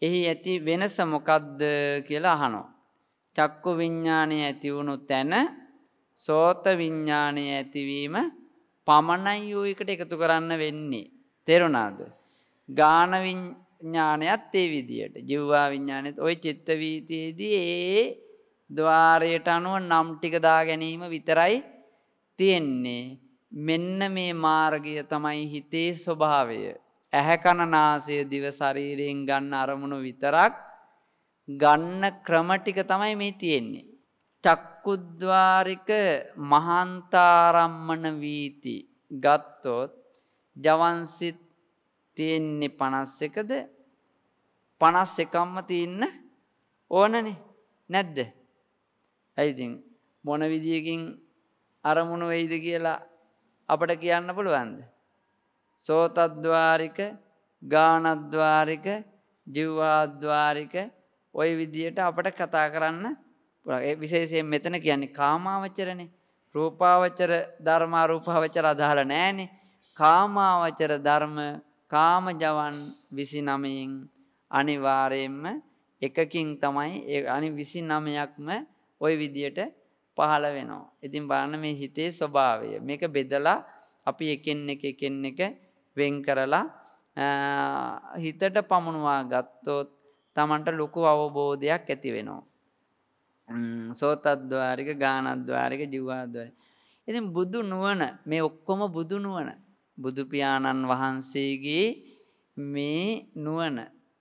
එහි ඇති වෙනස මොකද්ද කියලා අහනෝ. චක්කු විඤ්ඥානය ඇතිවුණු තැන සෝත විඤ්ඥානය ඇතිවීම පමණයි වූ එකට එකතු කරන්න වෙන්නේ. තෙරුණාද. ගානවින් ඥානයත් ඒ විදියට ජිව්වා විඤ්ඥානයත් ඔය චිත්තවීතියේදී ඒ දවාරයට අනුව නම් ටික දා ගැනීම විතරයි තියෙන්නේ මෙන්න මේ මාර්ගය තමයි හිතේ ස්වභාවය ඇහැකණනාසය දිවශරීරයෙන් ගන්න අරමුණු විතරක් ගන්න ක්‍රමටික තමයි මේ තියෙන්නේ. චක්කුද්වාරික මහන්තාරම්මන වීති ගත්තොත් ජවන්සිත් තියෙන්නේ පනස් එකද පනස් එකම්ම තියන්න ඕනනේ නැද්ද. ඇයිතින් මොන විදිියකින් අරමුණු වෙයිද කියලා අපට කියන්න පුළුවන්ද. සෝතද්වාරික ගානද්වාරික ජිව්වාද්වාරික ඔය විදියට අපට කතා කරන්න විශේෂයෙන් මෙතන කියන්නේ කාමාවච්චරණේ රූපාවච්චර ධර්මා රූපාවච්චර අදාළ නෑනේ කාමාවච්චර ධර්ම කාමජවන් විසි නමයෙන් අනිවාරයෙන්ම එකකින් තමයි ඒ අනි විසි නමයක්ම ඔය විදියට පහළ වෙනවා. ඉතින් බලන්න මේ හිතේ ස්වභාවය මේක බෙදලා අපි එකෙන් එක එකෙන් එක වෙන් කරලා හිතට පමුණවා ගත්තොත් තමන්ට ලොකු අවබෝධයක් ඇති වෙනවා. සෝතද්වාරික ගානද්වාරික ජිව්වාද්වාර. ඉතින් බුදු නුවන මේ ඔක්කොම බුදු නුවන බුදුපියාණන් වහන්සේගේ මේ නුවන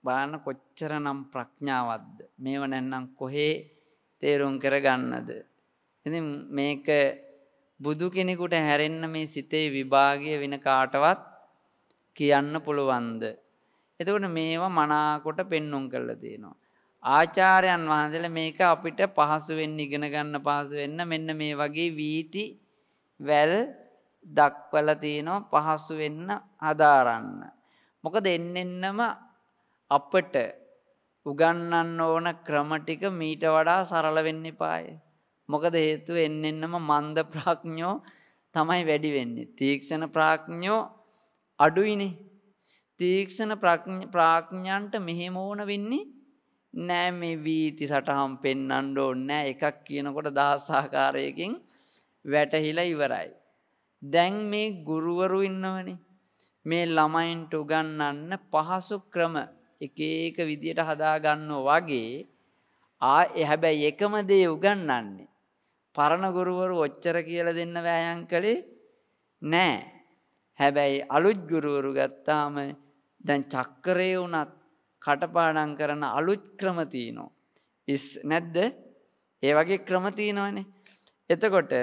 බලන්න කොච්චරනම් ප්‍රඥාවක්ද මේව නැන්නම් කොහේ තේරුම් කරගන්නද ඉතින් මේක බුදු කෙනෙකුට හැරෙන්න මේ සිතේ විභාගය වෙන කාටවත් කියන්න පුළුවන්ද එතකොට මේවා මනාකොට පෙන්නුම් කරලා තියෙනවා ආචාර්යයන් වහන්සේලා මේක අපිට පහසු වෙන්න ඉගෙන ගන්න පහසු වෙන්න මෙන්න මේ වගේ වීති වැල් දක්වලා තියෙනවා පහසු වෙන්න හදාරන්න මොකද එන්නෙන්නම අපට උගන්නන්න ඕන ක්‍රම ටික මීට වඩා සරල වෙන්න එපාය. මොකද හේතුව එන්නෙන්නම මන්ද ප්‍රඥෝ තමයි වැඩි වෙන්නේ. තීක්ෂණ ප්‍රඥෝ අඩුයිනේ. තීක්ෂණ ප්‍රඥාන්ට මෙහෙම ඕන වෙන්නේ නෑ මේ වීති සටහම් පෙන්වන්න ඕනේ නෑ එකක් කියනකොට දහස් ආකාරයකින් වැටහිලා ඉවරයි. දැන් මේ ගුරුවරු ඉන්නවනේ. මේ ළමයින්ට උගන්වන්න පහසු ක්‍රම එක ඒක විදියට හදා ගන්නෝ වගේ ආ හැබැයි එකම දේ උගන්වන්නේ පරණ ගුරුවරු ඔච්චර කියලා දෙන්න වෑයම් කළේ නෑ හැබැයි අලුත් ගුරුවරු ගත්තාම දැන් චක්කරේ වුණත් කටපාඩම් කරන අලුත් ක්‍රම තියෙනවා ඉස් නැද්ද ඒ වගේ ක්‍රම තියෙනවනේ එතකොට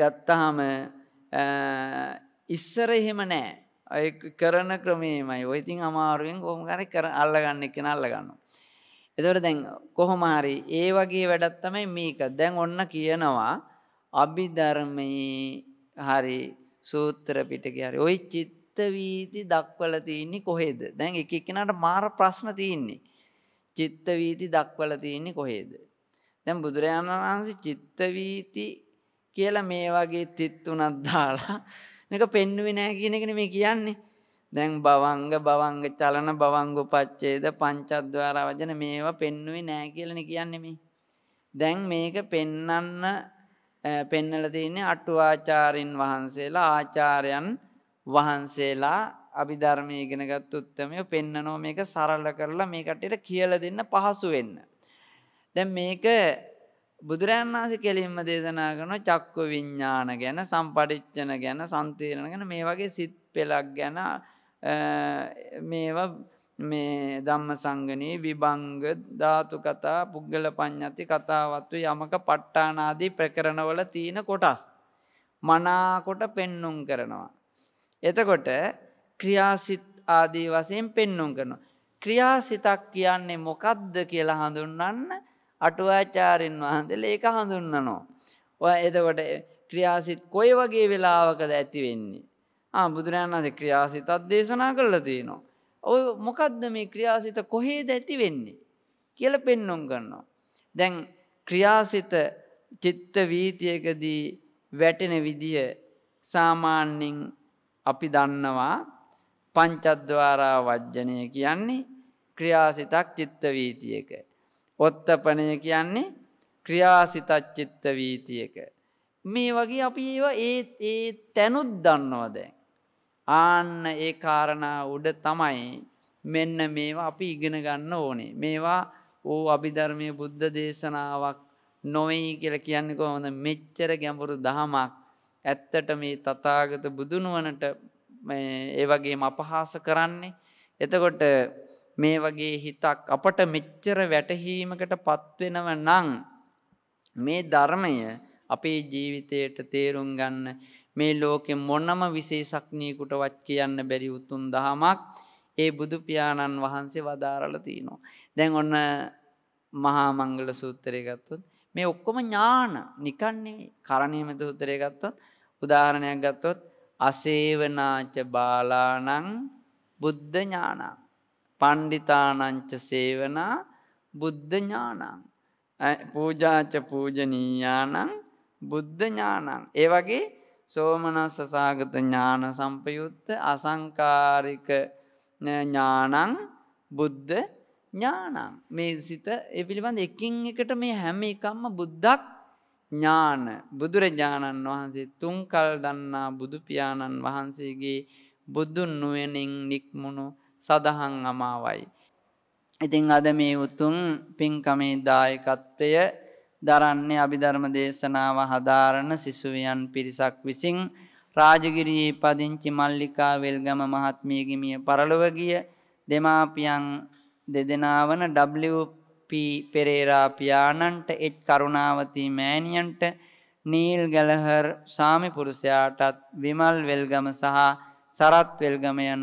ගත්තාම ඉස්සර එහෙම නෑ ඔය කරන ක්‍රමේමයි ඔය ඉතින් අමාරුවෙන් කොහොම හරි කර අල්ලගන්න එක නල්ලගන්නවා. එතකොට දැන් කොහොම හරි ඒ වගේ වැඩක් තමයි මේක. දැන් ඔන්න කියනවා අභිධර්මයේ හරි සූත්‍ර පිටකේ හරි ওই චිත්ත වීති දක්වලා තින්නේ කොහෙද? දැන් එක එක්කෙනාට මාර ප්‍රශ්න තියෙන්නේ. චිත්ත වීති දක්වලා තින්නේ කොහෙද? දැන් බුදුරජාණන් වහන්සේ චිත්ත වීති කියලා මේ වගේ තිත් උනක් දාලා මේක පෙන්නුවේ නෑ කියන එක නෙමෙයි කියන්නේ. දැන් භවංග භවංග චලන භවංග උපච්ඡේද පංචද්වාර වචන මේවා පෙන්නුවේ නෑ කියලානේ කියන්නේ මේ. දැන් මේක පෙන්නන්න පෙන්නලා තියෙන්නේ අටුවාචාරින් වහන්සේලා ආචාර්යන් වහන්සේලා අභිධර්මයේ ඉගෙනගත් උත්මය පෙන්නනෝ මේක සරල කරලා මේ කට්ටියට කියලා දෙන්න පහසු වෙන්න. දැන් මේක බුදුරන් වහන්සේ කෙලින්ම දේශනා කරන චක්කු විඤ්ඥාන ගැන සම්පටිච්චන ගැන සන්තීරණ ගැන මේ වගේ සිත් පෙළක් ගැන මේවා මේ ධම්ම සංගනී විභංග ධාතු කතා පුද්ගල පඤ්ඥති කතාවත්ව යමක පට්ටානාදී ප්‍රකරණවල තියෙන කොටස්. මනාකොට පෙන්නුම් කරනවා. එතකොට ක්‍රියාසිත් ආදී වසයෙන් පෙන්නුම් කරනවා. ක්‍රියාසිතක් කියන්නේ මොකද්ද කියලා හඳුන්නන්න අටුවාචාරින් වහන්සේලා ඒක හඳුන්වනවා. ඔය එතකොට ක්‍රියාසිත කොයි වගේ වෙලාවකද ඇති වෙන්නේ? ආ බුදුරජාණන් වහන්සේ ක්‍රියාසිතත් දේශනා කළා තියෙනවා. ඔය මොකද්ද මේ ක්‍රියාසිත කොහේද ඇති වෙන්නේ කියලා පෙන්වුම් කරනවා. දැන් ක්‍රියාසිත චිත්ත වීතියකදී වැටෙන විදිය සාමාන්‍යයෙන් අපි දන්නවා පංචද්වාරා වජ්ජනය කියන්නේ ක්‍රියාසිතක් චිත්ත වීතියක. ඔත්තපනය කියන්නේ ක්‍රියාසිතච්චිත්ත වීතියක. මේ වගේ අපි ඒවා ඒ ඒ තැනුත් දන්නවා දැන්. ආන්න ඒ කාරණා උඩ තමයි මෙන්න මේවා අපි ඉගෙන ගන්න ඕනේ. මේවා ඕ අභිධර්මය බුද්ධ දේශනාවක් නොවෙයි කියල කියන්නේ කොහොමද මෙච්චර ගැඹුරු දහමක් ඇත්තට මේ තතාගත බුදුනුවනට ඒ වගේම අපහාස කරන්නේ එතකොට මේ වගේ හිතක් අපට මෙච්චර වැටහීමකට පත්වෙනව නම් මේ ධර්මය අපේ ජීවිතයට තේරුම් ගන්න මේ ලෝකෙ මොනම විශේෂඥයෙකුටවත් කියන්න බැරි උතුම් දහමක් ඒ බුදු පියාණන් වහන්සේ වදාරලා තිනවා. දැන් ඔන්න මහා මංගල සූත්‍රය ගත්තොත් මේ ඔක්කොම ඥාන නිකන් නෙවෙයි. කරණීයමෙත සූත්‍රය ගත්තොත් උදාහරණයක් ගත්තොත් අසේවනාච බාලාණං බුද්ධ ඥානං පණ්ඩිතානංච සේවනා බුද්ධ ඥානං පූජාච පූජනීයානං බුද්ධ ඥානං ඒ වගේ සෝමනස්ස සාගත ඥාන සම්පයුත්ත අසංකාරික ඥානං බුද්ධ ඥානං මේ සිත ඒ පිළිබඳ එකින් එකට මේ හැම එකක්ම බුද්ධක් ඥාන බුදුරජාණන් වහන්සේ තුන්කල් දන්නා බුදු පියාණන් වහන්සේගේ බුදුන් නුවණින් නික්මුණු සඳහන් අමාවයි. ඉතින් අද මේ උතුම් පින්කමේ දායකත්වය දරන්නේ අභිධර්ම දේශනාව හදාරණ සිසුවියන් පිරිසක් විසින් රාජගිරියේ පදිංචි මල්ලිකා වෙල්ගම මහත්මියගේ මිය පරලොව ගිය දෙමාපියන් දෙදෙනා වන WP පෙරේරා පියාණන්ට එච් කරුණාවති මෑණියන්ට නීල් ගැලහර් සාමිපුරුෂයාටත් විමල් වෙල්ගම සහ සරත් වෙල්ගම යන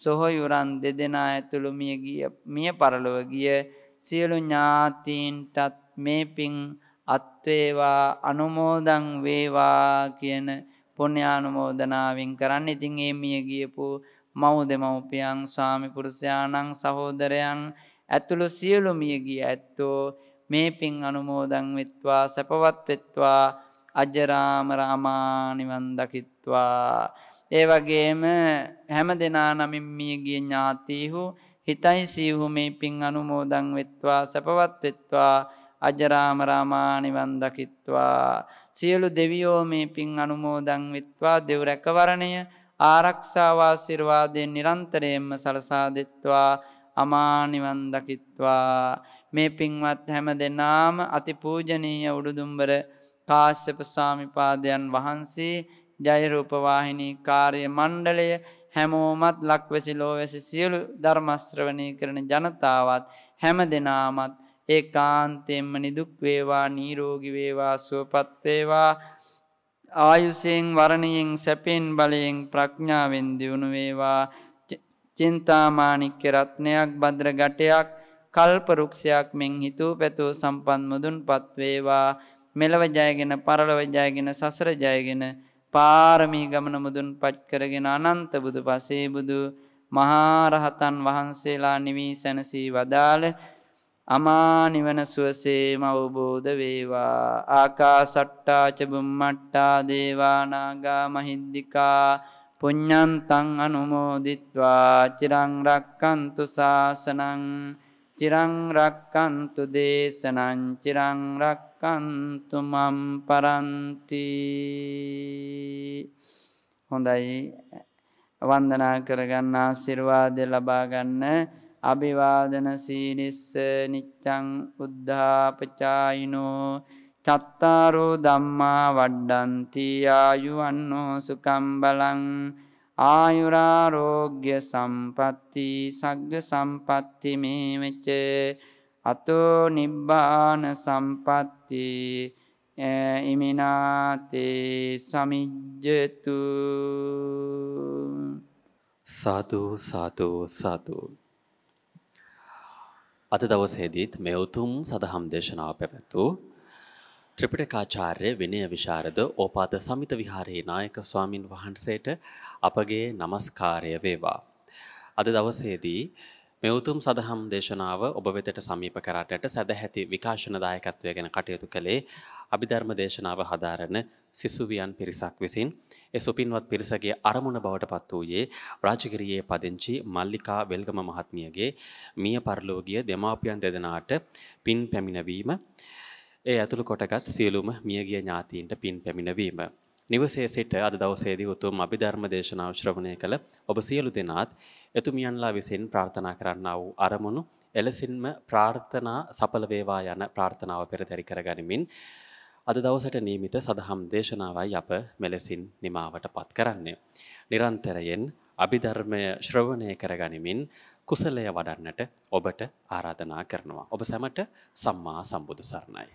සොහොයුරන් දෙදෙනා ඇතුළු මිය ගිය මිය පරලොව ගිය සියලු ඥාතීන්ටත් මේ පිං අත්වේවා අනුමෝදං වේවා කියන පුණ්‍යානුමෝදනාවෙන් කරන්න ඉතින් ඒ මිය ගියපු මව් දෙමව්පියන් ස්වාමි පුරුෂයාණන් සහෝදරයන් ඇතුළු සියලු මිය ගිය ඇත්තෝ මේ පින් අනුමෝදන් වෙත්වා සැපවත් වෙත්වා අජරාමර අමා නිවන් දකිත්වා ඒ වගේම හැම දෙනා නමින් මියගිය ඥාතීහු හිතයි සීහු මේ පින් අනුමෝදන් වෙත්වා සැපවත් වෙත්වා අජරාම රාමා නිවන් දකිත්වා සියලු දෙවියෝ මේ පින් අනුමෝදන් වෙත්වා දෙව් රැකවරණය ආරක්ෂාව ආශිර්වාදයෙන් නිරන්තරයෙන්ම සලසා දෙත්වා අමා නිවන් දකිත්වා මේ පින්වත් හැම දෙනාම අතිපූජනීය උඩුදුම්බර කාශ්‍යප ස්වාමි පාදයන් වහන්සේ ජයරූපවාහිනී කාර්ය මණ්ඩලය හැමෝමත් ලක්වැසි ලෝවැසි සියලු ධර්මස්ත්‍රවනය කරන ජනතාවත් හැම දෙනාමත් ඒ කාන්තෙන්ම නිදුක්වේවා නීරෝගිවේවා සුවපත්වේවා ආයුසයෙන් වරණයෙන් සැපෙන් බලයෙන් ප්‍රඥාවෙන් දියුණුවේවා චින්තාමානික්‍ය රත්නයක් බද්‍ර ගටයක් කල්පරුක්ෂයක් මෙන් හිතූ පැතුූ සම්පන් මුදුන් පත්වේවා මෙලව ජයගෙන පරලව ජයගෙන සසර ජයගෙන පාරමී ගමන මුදුන් පච් කරගෙන අනන්ත බුදු පසේ බුදු මහාරහතන් වහන්සේලා නිවී සැනසී වදාළ අමා නිවන සුවසේම අවබෝධ වේවා ආකා සට්ටාචබුම් මට්ටා දේවානාගා මහිද්දිකා පුඤ්ඥන්තං අනුමෝදිත්වා චිරංරක්කන්තු ශාසනං චිරංරක්කන්තු දේශනං චිරංරක් රක්කන්තුමම් පරන්ති හොඳයි වන්දනා කරගන්න ආසිරවාද ලබාගන්න අභිවාදන සීලිස්ස නිච්චං උද්ධාපචායිනෝ චත්තාරෝ දම්මා වඩ්ඩන්ති ආයු අන්නෝ සුකම්බලං ආයුරාරෝග්‍ය සම්පත්ති සග්ග සම්පත්ති මේමච අතෝ නිබ්බාන සම්පත්ති තේ ඉමිනාතේ සමිජ්ජතු සාතු සාතු සාතු අද දවසේදීත් මේ උතුම් සදහම් දේශනාව පැවැත්වූ ත්‍රිපිටකාචාර්ය විනය විශාරද ඕපාද සමිත විහාරයේ නායක ස්වාමින් වහන්සේට අපගේ নমස්කාරය වේවා. අද දවසේදී මේ උතුම් සදහම් දේශනාව ඔබ වෙතට සමීප කරාටට සැදැහැති විකාශන දායකත්වය ගැන කටයුතු කළේ අභිධර්ම දේශනාව හදාරන සිසුවියන් පිරිසක් විසින් ඒ සුපින්වත් පිරිසගේ අරමුණ බවට පත් වූයේ රාජගිරියේ පදිංචි මල්ලිකා වෙල්ගම මහත්මියගේ මිය පරලෝකීය දෙමාපියන් දෙදෙනාට පින් පැමිණවීම ඒ ඇතුළු කොටගත් සියලුම මියගිය ඥාතීන්ට පින් පැමිණවීම නිවසේ සිට අද දවසේදී උතුම් අභිධර්ම දේශනාව ශ්‍රවණය කළ ඔබ සියලු දෙනාත් එතුමියන්ලා විසින් ප්‍රාර්ථනා කරන්නා වූ අරමුණු එලෙසින්ම ප්‍රාර්ථනා සඵල වේවා යන ප්‍රාර්ථනාව පෙරදරි කරගනිමින් අද දවසට නියමිත සදහම් දේශනාවයි අප මෙලෙසින් නිමාවටපත් කරන්නේ. නිරන්තරයෙන් අභිධර්මය ශ්‍රවණය කරගනිමින් කුසලය වඩන්නට ඔබට ආරාධනා කරනවා. ඔබ සැමට සම්මා සම්බුදු සරණයි.